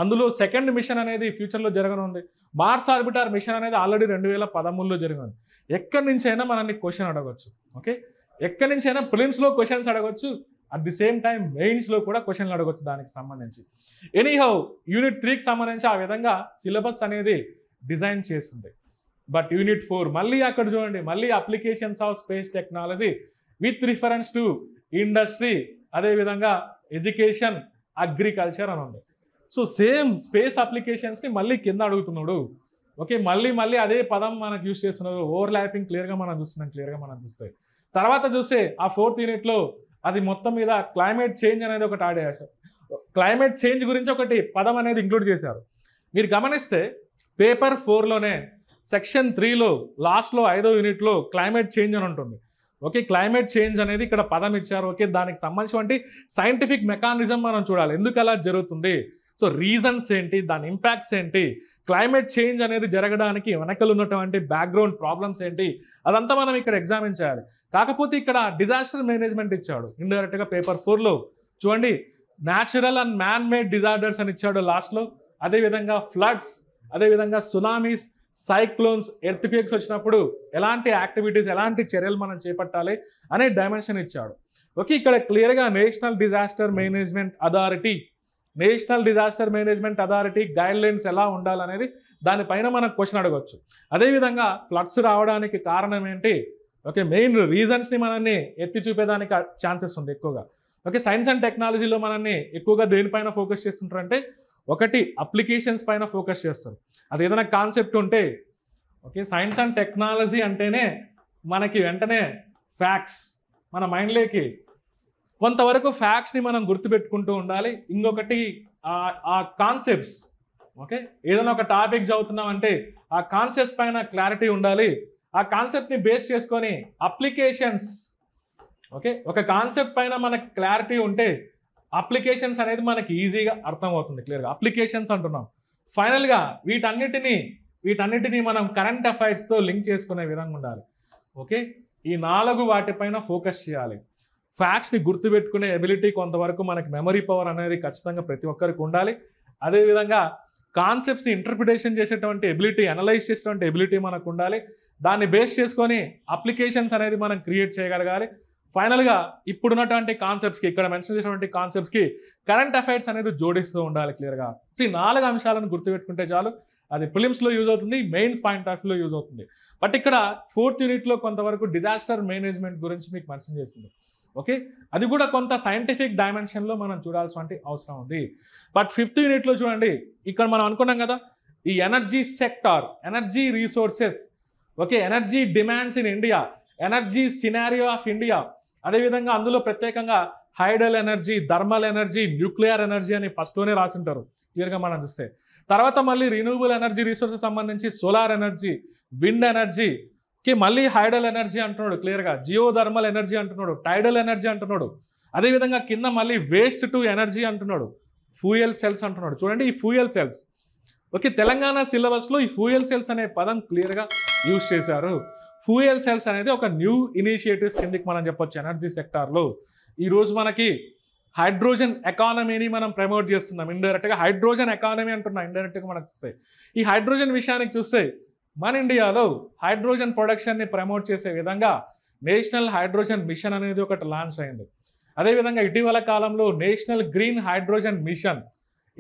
అందులో సెకండ్ మిషన్ అనేది ఫ్యూచర్లో జరగనుంది మార్స్ ఆర్బిటార్ మిషన్ అనేది ఆల్రెడీ రెండు వేల పదమూడులో జరిగింది ఎక్కడి నుంచైనా మనల్ని క్వశ్చన్ అడగవచ్చు ఓకే ఎక్కడి నుంచైనా ప్రిలిమ్స్లో క్వశ్చన్స్ అడగవచ్చు అట్ ది సేమ్ టైం మెయిన్స్లో కూడా క్వశ్చన్లు అడగవచ్చు దానికి సంబంధించి ఎనీహౌ యూనిట్ త్రీకి సంబంధించి ఆ విధంగా సిలబస్ అనేది డిజైన్ చేసింది బట్ యూనిట్ ఫోర్ మళ్ళీ అక్కడ చూడండి మళ్ళీ applications of space technology with reference to industry అదేవిధంగా ఎడ్యుకేషన్ అగ్రికల్చర్ అని ఉంది సో సేమ్ స్పేస్ అప్లికేషన్స్ని మళ్ళీ కింద అడుగుతున్నాడు ఓకే మళ్ళీ మళ్ళీ అదే పదం మనకు యూస్ చేస్తున్నారు ఓవర్ ల్యాపింగ్ క్లియర్గా మనం చూస్తున్నాం క్లియర్గా మనం చూస్తే తర్వాత చూస్తే ఆ ఫోర్త్ యూనిట్లో అది మొత్తం మీద క్లైమేట్ చేంజ్ అనేది ఒకటి ఆడేశారు క్లైమేట్ చేంజ్ గురించి ఒకటి పదం అనేది ఇంక్లూడ్ చేశారు మీరు గమనిస్తే పేపర్ ఫోర్లోనే సెక్షన్ త్రీలో లాస్ట్లో ఐదో యూనిట్లో క్లైమేట్ చేంజ్ అని ఉంటుంది ఓకే క్లైమేట్ చేంజ్ అనేది ఇక్కడ పదం ఇచ్చారు ఓకే దానికి సంబంధించిన సైంటిఫిక్ మెకానిజం మనం చూడాలి ఎందుకు అలా జరుగుతుంది సో రీజన్స్ ఏంటి దాని ఇంపాక్ట్స్ ఏంటి క్లైమేట్ చేంజ్ అనేది జరగడానికి వెనకలు ఉన్నటువంటి బ్యాక్గ్రౌండ్ ప్రాబ్లమ్స్ ఏంటి అదంతా మనం ఇక్కడ ఎగ్జామిన్ చేయాలి కాకపోతే ఇక్కడ డిజాస్టర్ మేనేజ్మెంట్ ఇచ్చాడు ఇండైరెక్ట్గా పేపర్ ఫోర్లో చూడండి natural and man made disorders అని ఇచ్చాడు లాస్ట్లో అదేవిధంగా ఫ్లడ్స్ అదేవిధంగా సునామీస్ సైక్లోన్స్ ఎర్త్ క్వేక్స్ వచ్చినప్పుడు ఎలాంటి యాక్టివిటీస్ ఎలాంటి చర్యలు మనం చేపట్టాలి అనే డైమెన్షన్ ఇచ్చాడు ఓకే ఇక్కడ క్లియర్గా national disaster management authority national disaster management authority guidelines ఎలా ఉండాలనేది దానిపైన మనం క్వశ్చన్ అడగవచ్చు అదేవిధంగా ఫ్లడ్స్ రావడానికి కారణం ఏంటి ఓకే మెయిన్ రీజన్స్ని మనల్ని ఎత్తి చూపేదానికి ఛాన్సెస్ ఉంది ఎక్కువగా ఓకే సైన్స్ అండ్ టెక్నాలజీలో మనల్ని ఎక్కువగా దేనిపైన ఫోకస్ చేస్తుంటారంటే ఒకటి అప్లికేషన్స్ పైన ఫోకస్ చేస్తారు అది ఏదైనా కాన్సెప్ట్ ఉంటే ఓకే సైన్స్ అండ్ టెక్నాలజీ అంటేనే మనకి వెంటనే ఫ్యాక్స్ మన మైండ్లోకి కొంతవరకు ఫ్యాక్ట్స్ని మనం గుర్తుపెట్టుకుంటూ ఉండాలి ఇంకొకటి ఆ కాన్సెప్ట్స్ ఓకే ఏదైనా ఒక టాపిక్ చదువుతున్నాం అంటే ఆ కాన్సెప్ట్స్ పైన క్లారిటీ ఉండాలి ఆ కాన్సెప్ట్ని బేస్ చేసుకొని అప్లికేషన్స్ ఓకే ఒక కాన్సెప్ట్ పైన మనకు క్లారిటీ ఉంటే అప్లికేషన్స్ అనేది మనకి ఈజీగా అర్థమవుతుంది క్లియర్గా అప్లికేషన్స్ అంటున్నాం ఫైనల్గా వీటన్నిటినీ వీటన్నిటినీ మనం కరెంట్ అఫైర్స్తో లింక్ చేసుకునే విధంగా ఉండాలి ఓకే ఈ నాలుగు వాటిపైన ఫోకస్ చేయాలి ఫ్యాక్ట్స్ని గుర్తుపెట్టుకునే ఎబిలిటీ కొంతవరకు మనకి మెమరీ పవర్ అనేది ఖచ్చితంగా ప్రతి ఒక్కరికి ఉండాలి అదేవిధంగా కాన్సెప్ట్స్ని ఇంటర్ప్రిటేషన్ చేసేటువంటి ఎబిలిటీ అనలైజ్ చేసేటువంటి ఎబిలిటీ మనకు ఉండాలి దాన్ని బేస్ చేసుకొని అప్లికేషన్స్ అనేది మనం క్రియేట్ చేయగలగాలి ఫైనల్గా ఇప్పుడున్నటువంటి కాన్సెప్ట్స్కి ఇక్కడ మెన్షన్ చేసినటువంటి కాన్సెప్ట్స్కి కరెంట్ అఫైర్స్ అనేది జోడిస్తూ ఉండాలి క్లియర్గా సో ఈ నాలుగు అంశాలను గుర్తుపెట్టుకుంటే చాలు అది ఫిలిమ్స్లో యూజ్ అవుతుంది మెయిన్స్ పాయింట్ ఆఫ్ వ్యూలో యూజ్ అవుతుంది బట్ ఇక్కడ ఫోర్త్ యూనిట్లో కొంతవరకు డిజాస్టర్ మేనేజ్మెంట్ గురించి మీకు మెన్షన్ చేసింది ఓకే అది కూడా కొంత సైంటిఫిక్ డైమెన్షన్లో మనం చూడాల్సినటువంటి అవసరం ఉంది బట్ ఫిఫ్త్ యూనిట్లో చూడండి ఇక్కడ మనం అనుకున్నాం కదా ఈ energy sector energy resources okay energy demands in India energy scenario of India అదేవిధంగా అందులో ప్రత్యేకంగా hydel energy thermal energy nuclear energy అని ఫస్ట్లోనే రాసింటారు క్లియర్గా మనం చూస్తే తర్వాత మళ్ళీ రిన్యూవబుల్ ఎనర్జీ రీసోర్సెస్ సంబంధించి సోలార్ ఎనర్జీ విండ్ ఎనర్జీ కి మళ్ళీ హైడల్ ఎనర్జీ అంటున్నాడు క్లియర్గా జియో థర్మల్ ఎనర్జీ అంటున్నాడు టైడల్ ఎనర్జీ అంటున్నాడు అదేవిధంగా కింద మళ్ళీ వేస్ట్ టు ఎనర్జీ అంటున్నాడు ఫ్యూయల్ సెల్స్ అంటున్నాడు చూడండి ఈ ఫ్యూయల్ సెల్స్ ఓకే తెలంగాణ సిలబస్లో ఈ ఫ్యూయల్ సెల్స్ అనే పదం క్లియర్గా యూజ్ చేశారు ఫ్యూయల్ సెల్స్ అనేది ఒక న్యూ ఇనిషియేటివ్స్ కిందకి మనం చెప్పొచ్చు ఎనర్జీ సెక్టార్లో ఈరోజు మనకి హైడ్రోజన్ ఎకానమీని మనం ప్రమోట్ చేస్తున్నాం ఇండైరెక్ట్గా హైడ్రోజన్ ఎకానమీ అంటున్నాం ఇండైరెక్ట్గా మనకు చూస్తే ఈ హైడ్రోజన్ విషయానికి చూస్తే మన ఇండియాలో హైడ్రోజన్ ప్రొడక్షన్ని ప్రమోట్ చేసే విధంగా నేషనల్ హైడ్రోజన్ మిషన్ అనేది ఒకటి లాంచ్ అయింది అదేవిధంగా ఇటీవల కాలంలో నేషనల్ గ్రీన్ హైడ్రోజన్ మిషన్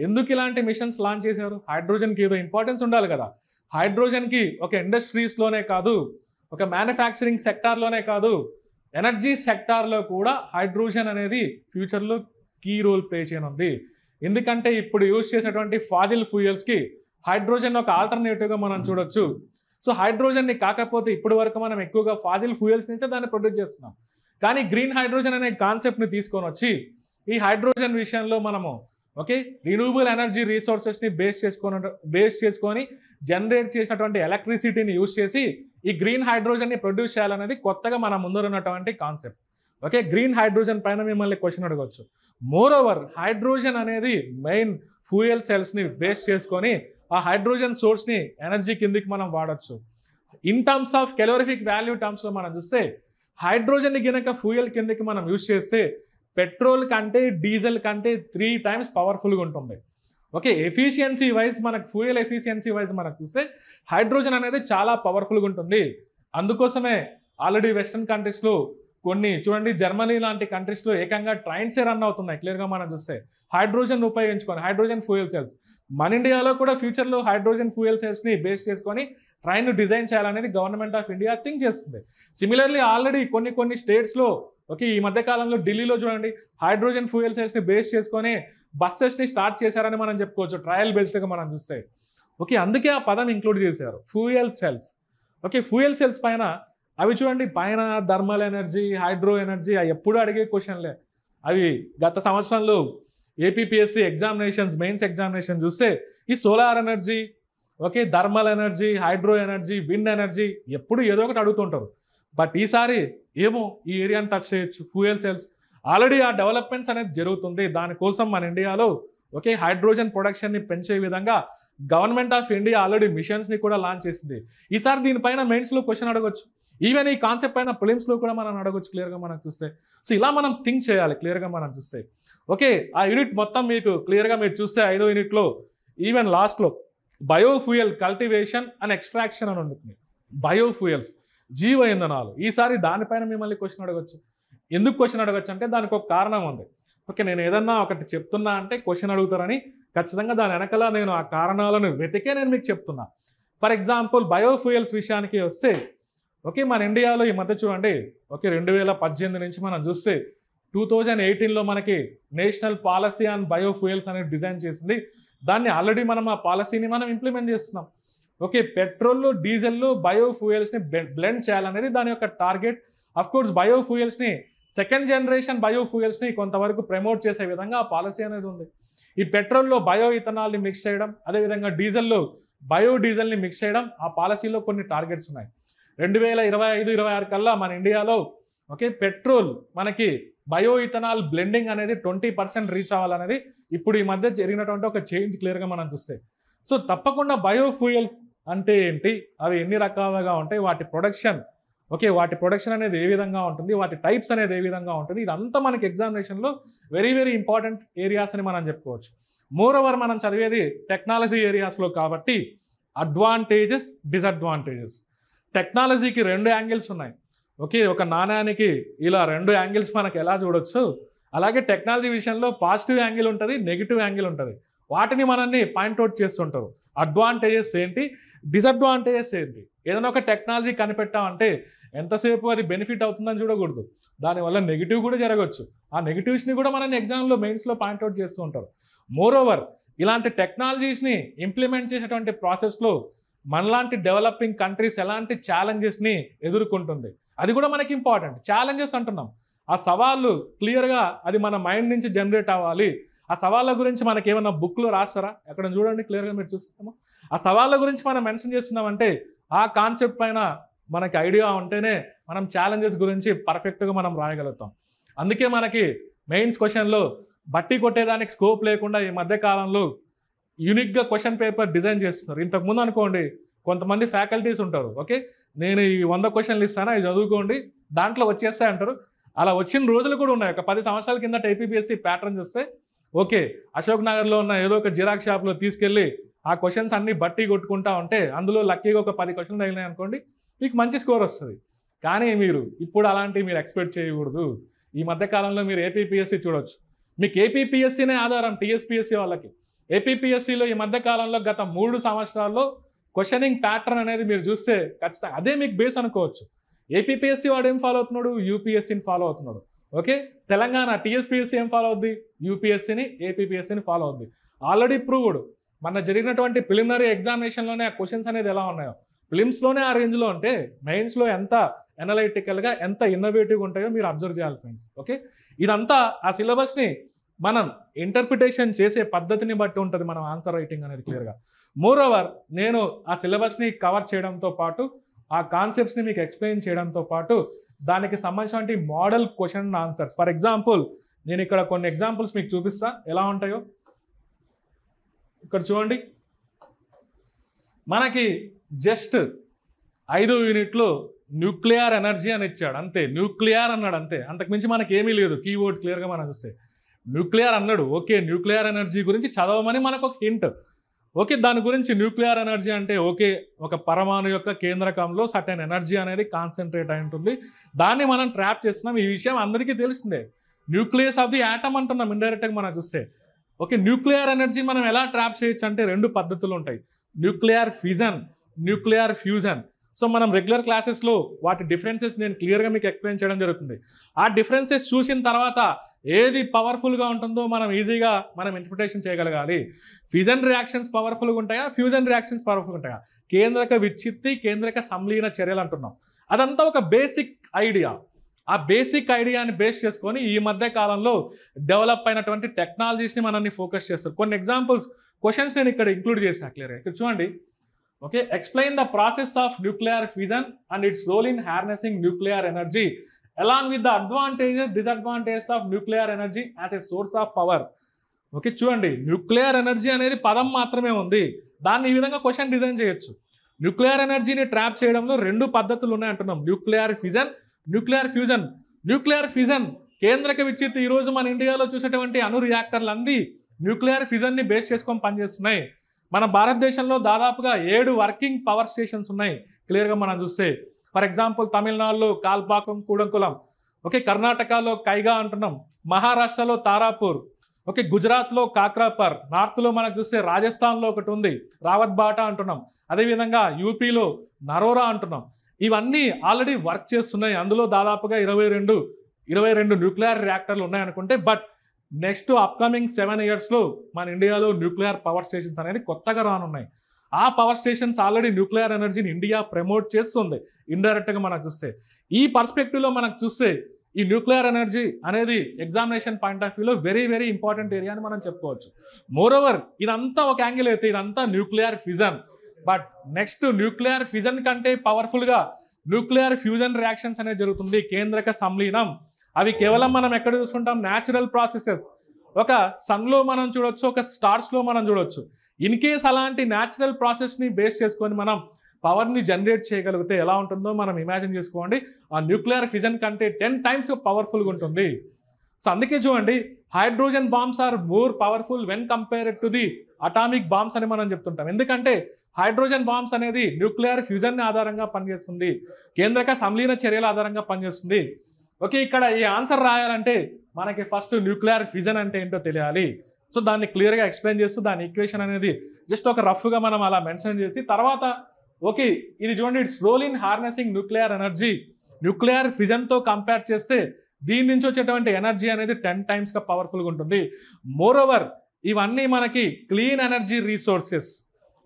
ఎందుకు ఇలాంటి మిషన్స్ లాంచ్ చేశారు హైడ్రోజన్కి ఏదో ఇంపార్టెన్స్ ఉండాలి కదా హైడ్రోజన్కి ఒక ఇండస్ట్రీస్లోనే కాదు ఒక మ్యానుఫ్యాక్చరింగ్ సెక్టార్లోనే కాదు ఎనర్జీ సెక్టార్లో కూడా హైడ్రోజన్ అనేది ఫ్యూచర్లో కీ రోల్ ప్లే చేయనుంది ఎందుకంటే ఇప్పుడు యూజ్ చేసేటువంటి ఫాజిల్ ఫ్యూయల్స్కి హైడ్రోజన్ ఒక ఆల్టర్నేటివ్గా మనం చూడొచ్చు సో హైడ్రోజన్ని కాకపోతే ఇప్పటి వరకు మనం ఎక్కువగా ఫాజిల్ ఫ్యూయల్స్ నుంచే దాన్ని ప్రొడ్యూస్ చేస్తున్నాం కానీ గ్రీన్ హైడ్రోజన్ అనే కాన్సెప్ట్ని తీసుకొని వచ్చి ఈ హైడ్రోజన్ విషయంలో మనము ఓకే రిన్యూబుల్ ఎనర్జీ రీసోర్సెస్ని బేస్ చేసుకొని బేస్ చేసుకొని జనరేట్ చేసినటువంటి ఎలక్ట్రిసిటీని యూజ్ చేసి ఈ గ్రీన్ హైడ్రోజన్ని ప్రొడ్యూస్ చేయాలనేది కొత్తగా మన ముందర ఉన్నటువంటి కాన్సెప్ట్ ఓకే గ్రీన్ హైడ్రోజన్ పైన మిమ్మల్ని క్వశ్చన్ అడగవచ్చు మోర్ ఓవర్ హైడ్రోజన్ అనేది మెయిన్ ఫ్యూయల్ సెల్స్ని బేస్ చేసుకొని ఆ హైడ్రోజన్ సోర్స్ని ఎనర్జీ కిందికి మనం వాడచ్చు in terms of calorific value టర్మ్స్లో మనం చూస్తే హైడ్రోజన్ గినక ఫ్యూయల్ కిందకి మనం యూజ్ చేస్తే పెట్రోల్ కంటే డీజిల్ కంటే త్రీ టైమ్స్ పవర్ఫుల్గా ఉంటుంది ఓకే ఎఫిషియన్సీ వైజ్ మనకు ఫ్యూయల్ ఎఫిషియన్సీ వైజ్ మనకు చూస్తే హైడ్రోజన్ అనేది చాలా పవర్ఫుల్గా ఉంటుంది అందుకోసమే ఆల్రెడీ వెస్ట్రన్ కంట్రీస్లో కొన్ని చూడండి జర్మనీ లాంటి కంట్రీస్లో ఏకంగా ట్రైన్సే రన్ అవుతున్నాయి క్లియర్గా మనం చూస్తే హైడ్రోజన్ ఉపయోగించుకొని హైడ్రోజన్ ఫ్యూయల్ సెల్స్ మన ఇండియాలో కూడా ఫ్యూచర్లో హైడ్రోజన్ ఫ్యూయల్ సెల్స్ని బేస్ చేసుకొని ట్రైన్ను డిజైన్ చేయాలనేది గవర్నమెంట్ ఆఫ్ ఇండియా థింక్ చేస్తుంది సిమిలర్లీ ఆల్రెడీ కొన్ని కొన్ని స్టేట్స్లో ఓకే ఈ మధ్య కాలంలో ఢిల్లీలో చూడండి హైడ్రోజన్ ఫ్యూయల్ సెల్స్ని బేస్ చేసుకొని బస్సెస్ని స్టార్ట్ చేశారని మనం చెప్పుకోవచ్చు ట్రయల్ బేస్డ్గా మనం చూస్తే ఓకే అందుకే ఆ పదాన్ని ఇంక్లూడ్ చేశారు fuel cells okay fuel cells పైన అవి చూడండి పైన థర్మల్ ఎనర్జీ హైడ్రో ఎనర్జీ అవి ఎప్పుడూ అడిగే క్వశ్చన్లే అవి గత సంవత్సరంలో ఏపీపీఎస్సీ ఎగ్జామినేషన్స్ మెయిన్స్ ఎగ్జామినేషన్ చూస్తే ఈ solar energy okay thermal energy hydro energy wind energy ఎప్పుడు ఏదో ఒకటి అడుగుతుంటారు బట్ ఈసారి ఏమో ఈ ఏరియాని టచ్ చేయొచ్చు ఫ్యూయల్ సెల్స్ ఆల్రెడీ ఆ డెవలప్మెంట్స్ అనేది జరుగుతుంది దానికోసం మన ఇండియాలో ఓకే హైడ్రోజన్ ప్రొడక్షన్ని పెంచే విధంగా గవర్నమెంట్ ఆఫ్ ఇండియా ఆల్రెడీ మిషన్స్ని కూడా లాంచ్ చేసింది ఈసారి దీనిపైన మెయిన్స్లో క్వశ్చన్ అడగొచ్చు ఈవెన్ ఈ కాన్సెప్ట్ పైన ప్రిలిమ్స్లో కూడా మనం అడగొచ్చు క్లియర్గా మనం చూస్తే సో ఇలా మనం థింక్ చేయాలి క్లియర్గా మనం చూస్తే ఓకే ఆ యూనిట్ మొత్తం మీకు క్లియర్గా మీరు చూస్తే ఐదో యూనిట్లో ఈవెన్ లాస్ట్లో బయోఫ్యూయల్ కల్టివేషన్ అండ్ ఎక్స్ట్రాక్షన్ అని ఉంటుంది బయోఫ్యూయల్స్ జీవ ఇంధనాలు ఈసారి దానిపైన మిమ్మల్ని క్వశ్చన్ అడగచ్చు ఎందుకు క్వశ్చన్ అడగచ్చు అంటే దానికి ఒక కారణం ఉంది ఓకే నేను ఏదన్నా ఒకటి చెప్తున్నా అంటే క్వశ్చన్ అడుగుతారని ఖచ్చితంగా దాని వెనకల నేను ఆ కారణాలను వెతికే నేను మీకు చెప్తున్నా ఫర్ ఎగ్జాంపుల్ బయోఫ్యూయల్స్ విషయానికి వస్తే ఓకే మన ఇండియాలో ఈ మధ్య చూడండి ఓకే రెండు వేల పద్దెనిమిది నుంచి మనం చూస్తే టూ థౌజండ్ ఎయిటీన్లో మనకి నేషనల్ పాలసీ ఆన్ బయోఫ్యూయల్స్ అనేది డిజైన్ చేసింది దాన్ని ఆల్రెడీ మనం ఆ పాలసీని మనం ఇంప్లిమెంట్ చేస్తున్నాం ఓకే పెట్రోల్ డీజిల్ బయోఫ్యూయల్స్ని బ్లెండ్ చేయాలనేది దాని యొక్క టార్గెట్ అఫ్కోర్స్ బయోఫ్యూయల్స్ని సెకండ్ జనరేషన్ బయోఫ్యూయల్స్ని కొంతవరకు ప్రమోట్ చేసే విధంగా ఆ పాలసీ అనేది ఉంది ఈ పెట్రోల్లో బయో ఇథనాల్ని మిక్స్ చేయడం అదేవిధంగా డీజిల్లో బయో డీజిల్ని మిక్స్ చేయడం ఆ పాలసీలో కొన్ని టార్గెట్స్ ఉన్నాయి రెండు వేల ఇరవై ఐదు ఇరవై ఆరు కల్లా మన ఇండియాలో ఓకే పెట్రోల్ మనకి బయో ఇథనాల్ బ్లెండింగ్ అనేది ట్వంటీ పర్సెంట్ రీచ్ అవ్వాలనేది ఇప్పుడు ఈ మధ్య జరిగినటువంటి ఒక చేంజ్ క్లియర్గా మనం చూస్తే సో తప్పకుండా బయో ఫ్యూయల్స్ అంటే ఏంటి అవి ఎన్ని రకాలుగా ఉంటాయి వాటి ప్రొడక్షన్ ఓకే వాటి ప్రొడక్షన్ అనేది ఏ విధంగా ఉంటుంది వాటి టైప్స్ అనేది ఏ విధంగా ఉంటుంది ఇదంతా మనకి ఎగ్జామినేషన్లో వెరీ వెరీ ఇంపార్టెంట్ ఏరియాస్ అని మనం చెప్పుకోవచ్చు మోర్ ఓవర్ మనం చదివేది టెక్నాలజీ ఏరియాస్లో కాబట్టి అడ్వాంటేజెస్ డిసడ్వాంటేజెస్ టెక్నాలజీకి రెండు యాంగిల్స్ ఉన్నాయి ఓకే ఒక నాణ్యానికి ఇలా రెండు యాంగిల్స్ మనకు ఎలా చూడొచ్చు అలాగే టెక్నాలజీ విషయంలో పాజిటివ్ యాంగిల్ ఉంటుంది నెగిటివ్ యాంగిల్ ఉంటుంది వాటిని మనల్ని పాయింట్అవుట్ చేస్తుంటారు అడ్వాంటేజెస్ ఏంటి డిసడ్వాంటేజెస్ ఏంటి ఏదైనా ఒక టెక్నాలజీ కనిపెట్టామంటే ఎంతసేపు అది బెనిఫిట్ అవుతుందని చూడకూడదు దానివల్ల నెగిటివ్ కూడా జరగవచ్చు ఆ నెగిటివ్స్ని కూడా మనం ఎగ్జామ్లో మెయిన్స్లో పాయింట్అవుట్ చేస్తూ ఉంటారు మోర్ ఓవర్ ఇలాంటి టెక్నాలజీస్ని ఇంప్లిమెంట్ చేసేటువంటి ప్రాసెస్లో మనలాంటి డెవలపింగ్ కంట్రీస్ ఎలాంటి ఛాలెంజెస్ని ఎదుర్కొంటుంది అది కూడా మనకి ఇంపార్టెంట్ ఛాలెంజెస్ అంటున్నాం ఆ సవాళ్ళు క్లియర్గా అది మన మైండ్ నుంచి జనరేట్ అవ్వాలి ఆ సవాళ్ళ గురించి మనకి ఏమైనా బుక్లో రాస్తారా ఎక్కడ చూడండి క్లియర్గా మీరు చూస్తున్నాము ఆ సవాళ్ళ గురించి మనం మెన్షన్ చేస్తున్నామంటే ఆ కాన్సెప్ట్ పైన మనకి ఐడియా ఉంటేనే మనం ఛాలెంజెస్ గురించి పర్ఫెక్ట్గా మనం రాయగలుగుతాం అందుకే మనకి మెయిన్స్ క్వశ్చన్లో బట్టి కొట్టేదానికి స్కోప్ లేకుండా ఈ మధ్య కాలంలో యూనిక్గా క్వశ్చన్ పేపర్ డిజైన్ చేస్తున్నారు ఇంతకుముందు అనుకోండి కొంతమంది ఫ్యాకల్టీస్ ఉంటారు ఓకే నేను ఈ వంద క్వశ్చన్లు ఇస్తాను అవి చదువుకోండి దాంట్లో వచ్చేస్తాయి అంటారు అలా వచ్చిన రోజులు కూడా ఉన్నాయి ఒక పది సంవత్సరాల కింద ఏపీపీఎస్సీ ప్యాటర్న్ చూస్తే ఓకే అశోక్ నగర్లో ఉన్న ఏదో ఒక జిరాక్ షాప్లో తీసుకెళ్ళి ఆ క్వశ్చన్స్ అన్నీ బట్టి కొట్టుకుంటా ఉంటే అందులో లక్కీగా ఒక పది క్వశ్చన్లు తగిలినాయి అనుకోండి మీకు మంచి స్కోర్ వస్తుంది కానీ మీరు ఇప్పుడు అలాంటివి మీరు ఎక్స్పెక్ట్ చేయకూడదు ఈ మధ్యకాలంలో మీరు ఏపీపీఎస్సీ చూడొచ్చు మీకు ఏపీపీఎస్సీనే ఆధారం టీఎస్పీఎస్సీ వాళ్ళకి ఏపీపీఎస్సీలో ఈ మధ్యకాలంలో గత మూడు సంవత్సరాల్లో క్వశ్చనింగ్ ప్యాటర్న్ అనేది మీరు చూస్తే ఖచ్చితంగా అదే మీకు బేస్ అనుకోవచ్చు ఏపీపీఎస్సీ వాడు ఏం ఫాలో అవుతున్నాడు యూపీఎస్సీని ఫాలో అవుతున్నాడు ఓకే తెలంగాణ టీఎస్పీఎస్సీ ఏం ఫాలో అవుద్ది యూపీఎస్సీని ఏపీపీఎస్సీని ఫాలో అవుద్ది ఆల్రెడీ ప్రూవ్డ్ మన జరిగినటువంటి ప్రిలిమినరీ ఎగ్జామినేషన్లోనే ఆ క్వశ్చన్స్ అనేది ఎలా ఉన్నాయో ఫిలిమ్స్లోనే ఆ రేంజ్లో అంటే మెయిన్స్లో ఎంత ఎనలైటికల్గా ఎంత ఇన్నోవేటివ్గా ఉంటాయో మీరు అబ్జర్వ్ చేయాలి ఫ్రెండ్స్ ఓకే ఇదంతా ఆ సిలబస్ని మనం ఇంటర్ప్రిటేషన్ చేసే పద్ధతిని బట్టి ఉంటుంది మనం ఆన్సర్ రైటింగ్ అనేది క్లియర్గా మోర్ ఓవర్ నేను ఆ సిలబస్ని కవర్ చేయడంతో పాటు ఆ కాన్సెప్ట్స్ని మీకు ఎక్స్ప్లెయిన్ చేయడంతో పాటు దానికి సంబంధించిన model question answers for example నేను ఇక్కడ కొన్ని ఎగ్జాంపుల్స్ మీకు చూపిస్తా ఎలా ఉంటాయో ఇక్కడ చూడండి మనకి జస్ట్ ఐదో యూనిట్లో న్యూక్లియర్ ఎనర్జీ అని ఇచ్చాడు అంతే న్యూక్లియర్ అన్నాడు అంతే అంతకుమించి మనకి ఏమీ లేదు కీవర్డ్ క్లియర్గా మనం చూస్తే న్యూక్లియర్ అన్నాడు ఓకే న్యూక్లియర్ ఎనర్జీ గురించి చదవమని మనకు ఒక హింట్ ఓకే దాని గురించి న్యూక్లియర్ ఎనర్జీ అంటే ఓకే ఒక పరమాణు యొక్క కేంద్రకంలో సర్టైన్ ఎనర్జీ అనేది కాన్సన్ట్రేట్ అయి ఉంటుంది దాన్ని మనం ట్రాప్ చేస్తున్నాం ఈ విషయం అందరికీ తెలిసిందే న్యూక్లియస్ ఆఫ్ ది యాటమ్ అంటున్నాం ఇండైరెక్ట్గా మనం చూస్తే ఓకే న్యూక్లియర్ ఎనర్జీ మనం ఎలా ట్రాప్ చేయొచ్చు అంటే రెండు పద్ధతులు ఉంటాయి nuclear fission nuclear fusion so మనం రెగ్యులర్ క్లాసెస్లో వాటి డిఫరెన్సెస్ నేను క్లియర్గా మీకు ఎక్స్ప్లెయిన్ చేయడం జరుగుతుంది ఆ డిఫరెన్సెస్ చూసిన తర్వాత ఏది పవర్ఫుల్గా ఉంటుందో మనం ఈజీగా మనం ఇంటర్ప్రిటేషన్ చేయగలగాలి ఫ్యూజన్ రియాక్షన్స్ పవర్ఫుల్గా ఉంటాయా ఫ్యూజన్ రియాక్షన్స్ పవర్ఫుల్గా ఉంటాయా కేంద్రక విచ్చిత్తి కేంద్రక సంలీన చర్యలు అంటున్నాం అదంతా ఒక బేసిక్ ఐడియా ఆ బేసిక్ ఐడియాని బేస్ చేసుకొని ఈ మధ్య కాలంలో డెవలప్ అయినటువంటి టెక్నాలజీస్ని మనల్ని ఫోకస్ చేస్తారు కొన్ని ఎగ్జాంపుల్స్ క్వశ్చన్స్ నేను ఇక్కడ ఇంక్లూడ్ చేశాను క్లియర్గా ఇక్కడ చూడండి okay explain the process of nuclear fusion and its role in harnessing nuclear energy along with the advantages disadvantages of nuclear energy as a source of power okay చూడండి nuclear energy అనేది పదం మాత్రమే ఉంది దాన్ని ఈ విధంగా క్వశ్చన్ డిజైన్ చేయొచ్చు nuclear ఎనర్జీని ట్రాప్ చేయడంలో రెండు పద్ధతులు ఉన్నాయి అంటున్నాం nuclear fusion nuclear fusion nuclear fusion కేంద్రక విచ్చిత్తి ఈరోజు మన ఇండియాలో చూసేటువంటి అణు రియాక్టర్లు అంది న్యూక్లియర్ ఫ్యూజన్ని బేస్ చేసుకొని పనిచేస్తున్నాయి మన భారతదేశంలో దాదాపుగా ఏడు వర్కింగ్ పవర్ స్టేషన్స్ ఉన్నాయి క్లియర్గా మనం చూస్తే ఫర్ ఎగ్జాంపుల్ తమిళనాడులో కాల్పాకం కూడంకులం ఓకే కర్ణాటకలో కైగా అంటున్నాం మహారాష్ట్రలో తారాపూర్ ఓకే గుజరాత్లో కాక్రాపర్ నార్త్లో మనకు చూస్తే రాజస్థాన్లో ఒకటి ఉంది రావత్ బాట అంటున్నాం అదేవిధంగా యూపీలో నరోరా అంటున్నాం ఇవన్నీ ఆల్రెడీ వర్క్ చేస్తున్నాయి అందులో దాదాపుగా ఇరవై రెండు ఇరవై రెండు న్యూక్లియర్ రియాక్టర్లు ఉన్నాయనుకుంటే బట్ నెక్స్ట్ అప్కమింగ్ సెవెన్ ఇయర్స్లో మన ఇండియాలో న్యూక్లియర్ పవర్ స్టేషన్స్ అనేది కొత్తగా రానున్నాయి ఆ పవర్ స్టేషన్స్ ఆల్రెడీ న్యూక్లియర్ ఎనర్జీని ఇండియా ప్రమోట్ చేస్తుంది ఇండైరెక్ట్గా మనకు చూస్తే ఈ పర్స్పెక్టివ్లో మనకు చూస్తే ఈ న్యూక్లియర్ ఎనర్జీ అనేది ఎగ్జామినేషన్ పాయింట్ ఆఫ్ వ్యూలో వెరీ వెరీ ఇంపార్టెంట్ ఏరియా అని మనం చెప్పుకోవచ్చు మోరోవర్ ఇదంతా ఒక యాంగిల్ అయితే ఇదంతా nuclear fission but next nuclear fission కంటే పవర్ఫుల్గా న్యూక్లియర్ ఫ్యూజన్ రియాక్షన్స్ అనేది జరుగుతుంది కేంద్రక సంలీనం అవి కేవలం మనం ఎక్కడ చూసుకుంటాం న్యాచురల్ ప్రాసెసెస్ ఒక సన్లో మనం చూడొచ్చు ఒక స్టార్స్లో మనం చూడొచ్చు ఇన్ కేస్ అలాంటి న్యాచురల్ ప్రాసెస్ని బేస్ చేసుకొని మనం పవర్ని జనరేట్ చేయగలిగితే ఎలా ఉంటుందో మనం ఇమాజిన్ చేసుకోండి ఆ న్యూక్లియర్ ఫిజన్ కంటే టెన్ టైమ్స్ పవర్ఫుల్గా ఉంటుంది సో అందుకే చూడండి hydrogen bombs are more powerful when compared to the atomic bombs అని మనం చెప్తుంటాం ఎందుకంటే హైడ్రోజన్ బాంబ్స్ అనేది న్యూక్లియర్ ఫ్యూజన్ ఆధారంగా పనిచేస్తుంది కేంద్రక సంలీన చర్యల ఆధారంగా పనిచేస్తుంది ఓకే ఇక్కడ ఈ ఆన్సర్ రాయాలంటే మనకి ఫస్ట్ న్యూక్లియర్ ఫిజన్ అంటే ఏంటో తెలియాలి సో దాన్ని క్లియర్గా ఎక్స్ప్లెయిన్ చేస్తూ దాని ఈక్వేషన్ అనేది జస్ట్ ఒక రఫ్గా మనం అలా మెన్షన్ చేసి తర్వాత ఓకే ఇది చూడండి its role in harnessing nuclear energy nuclear ఫిజన్తో కంపేర్ చేస్తే దీని నుంచి వచ్చేటువంటి ఎనర్జీ అనేది టెన్ టైమ్స్గా పవర్ఫుల్గా ఉంటుంది మోర్ ఓవర్ ఇవన్నీ మనకి clean energy resources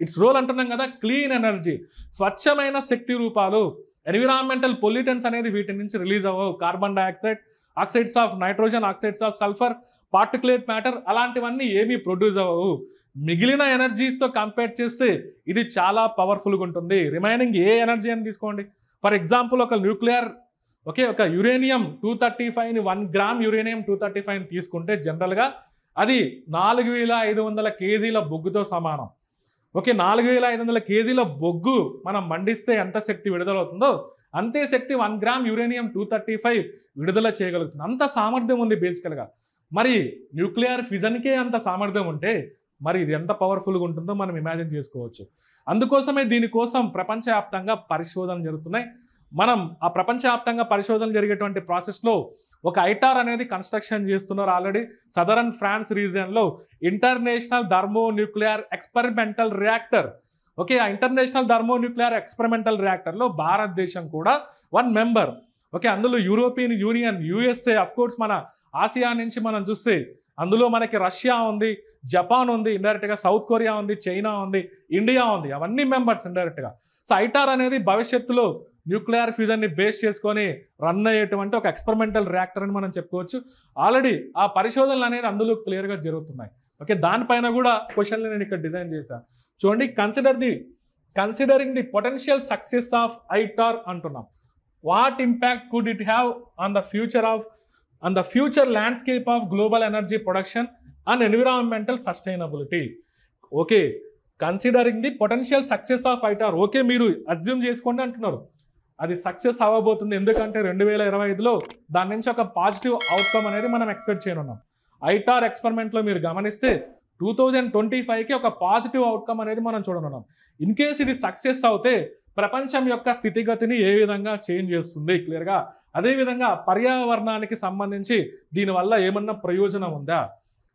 its role అంటున్నాం కదా క్లీన్ ఎనర్జీ స్వచ్ఛమైన శక్తి రూపాలు ఎన్విరాన్మెంటల్ పొల్యూటెన్స్ అనేది వీటి నుంచి రిలీజ్ అవ్వవు carbon dioxide oxides of nitrogen oxides of sulphur particulate matter అలాంటివన్నీ ఏమీ ప్రొడ్యూస్ అవ్వవు మిగిలిన ఎనర్జీస్తో కంపేర్ చేస్తే ఇది చాలా పవర్ఫుల్గా ఉంటుంది రిమైనింగ్ ఏ ఎనర్జీ అని తీసుకోండి ఫర్ ఎగ్జాంపుల్ ఒక న్యూక్లియర్ ఓకే ఒక యురేనియం టూ థర్టీ ఫైవ్ని one gram uranium two thirty ఫైవ్ని తీసుకుంటే జనరల్గా అది నాలుగు వేల ఐదు వందల కేజీల బొగ్గుతో సమానం ఓకే నాలుగు వేల ఐదు వందల కేజీల బొగ్గు మనం మండిస్తే ఎంత శక్తి విడుదలవుతుందో అంతే శక్తి one gram uranium two thirty five విడుదల చేయగలుగుతుంది అంత సామర్థ్యం ఉంది బేసికల్గా మరి న్యూక్లియర్ ఫిజన్కే అంత సామర్థ్యం ఉంటే మరి ఇది ఎంత పవర్ఫుల్గా ఉంటుందో మనం ఇమాజిన్ చేసుకోవచ్చు అందుకోసమే దీనికోసం ప్రపంచవ్యాప్తంగా పరిశోధనలు జరుగుతున్నాయి మనం ఆ ప్రపంచవ్యాప్తంగా పరిశోధనలు జరిగేటువంటి ప్రాసెస్లో ఒక ఐటార్ అనేది కన్స్ట్రక్షన్ చేస్తున్నారు ఆల్రెడీ సదరన్ ఫ్రాన్స్ రీజియన్లో international thermonuclear experimental reactor okay ఆ ఇంటర్నేషనల్ ధర్మో న్యూక్లియర్ ఎక్స్పెరిమెంటల్ రియాక్టర్లో భారతదేశం కూడా వన్ మెంబర్ ఓకే అందులో యూరోపియన్ యూనియన్ యూఎస్ఏ కోర్స్ మన ఆసియా నుంచి మనం చూస్తే అందులో మనకి రష్యా ఉంది జపాన్ ఉంది ఇండైరెక్ట్గా సౌత్ కొరియా ఉంది చైనా ఉంది ఇండియా ఉంది అవన్నీ మెంబర్స్ ఇండైరెక్ట్గా సో ఐటార్ అనేది భవిష్యత్తులో న్యూక్లియర్ ఫ్యూజన్ని బేస్ చేసుకొని రన్ అయ్యేటువంటి ఒక ఎక్స్పెరిమెంటల్ రియాక్టర్ అని మనం చెప్పుకోవచ్చు ఆల్రెడీ ఆ పరిశోధనలు అనేది అందులో క్లియర్గా జరుగుతున్నాయి ఓకే దానిపైన కూడా క్వశ్చన్లు నేను ఇక్కడ డిజైన్ చేశాను చూడండి consider the considering the potential success of ITER అంటున్నాం what impact could it have on the future of on the future landscape of global energy production and environmental sustainability okay considering the potential success of ITER okay మీరు assume చేసుకోండి అంటున్నారు అది success అవ్వబోతుంది ఎందుకంటే రెండు వేల ఇరవై ఐదులో దాని నుంచి ఒక పాజిటివ్ అవుట్కమ్ అనేది మనం ఎక్స్పెక్ట్ చేయనున్నాం ఐటార్ ఎక్స్పెరిమెంట్లో మీరు గమనిస్తే టూ థౌజండ్ ట్వంటీ ఫైవ్కి ఒక పాజిటివ్ అవుట్కమ్ అనేది మనం చూడనున్నాం ఇన్ కేస్ ఇది సక్సెస్ అవుతే ప్రపంచం యొక్క స్థితిగతిని ఏ విధంగా చేంజ్ చేస్తుంది క్లియర్గా అదేవిధంగా పర్యావరణానికి సంబంధించి దీనివల్ల ఏమన్నా ప్రయోజనం ఉందా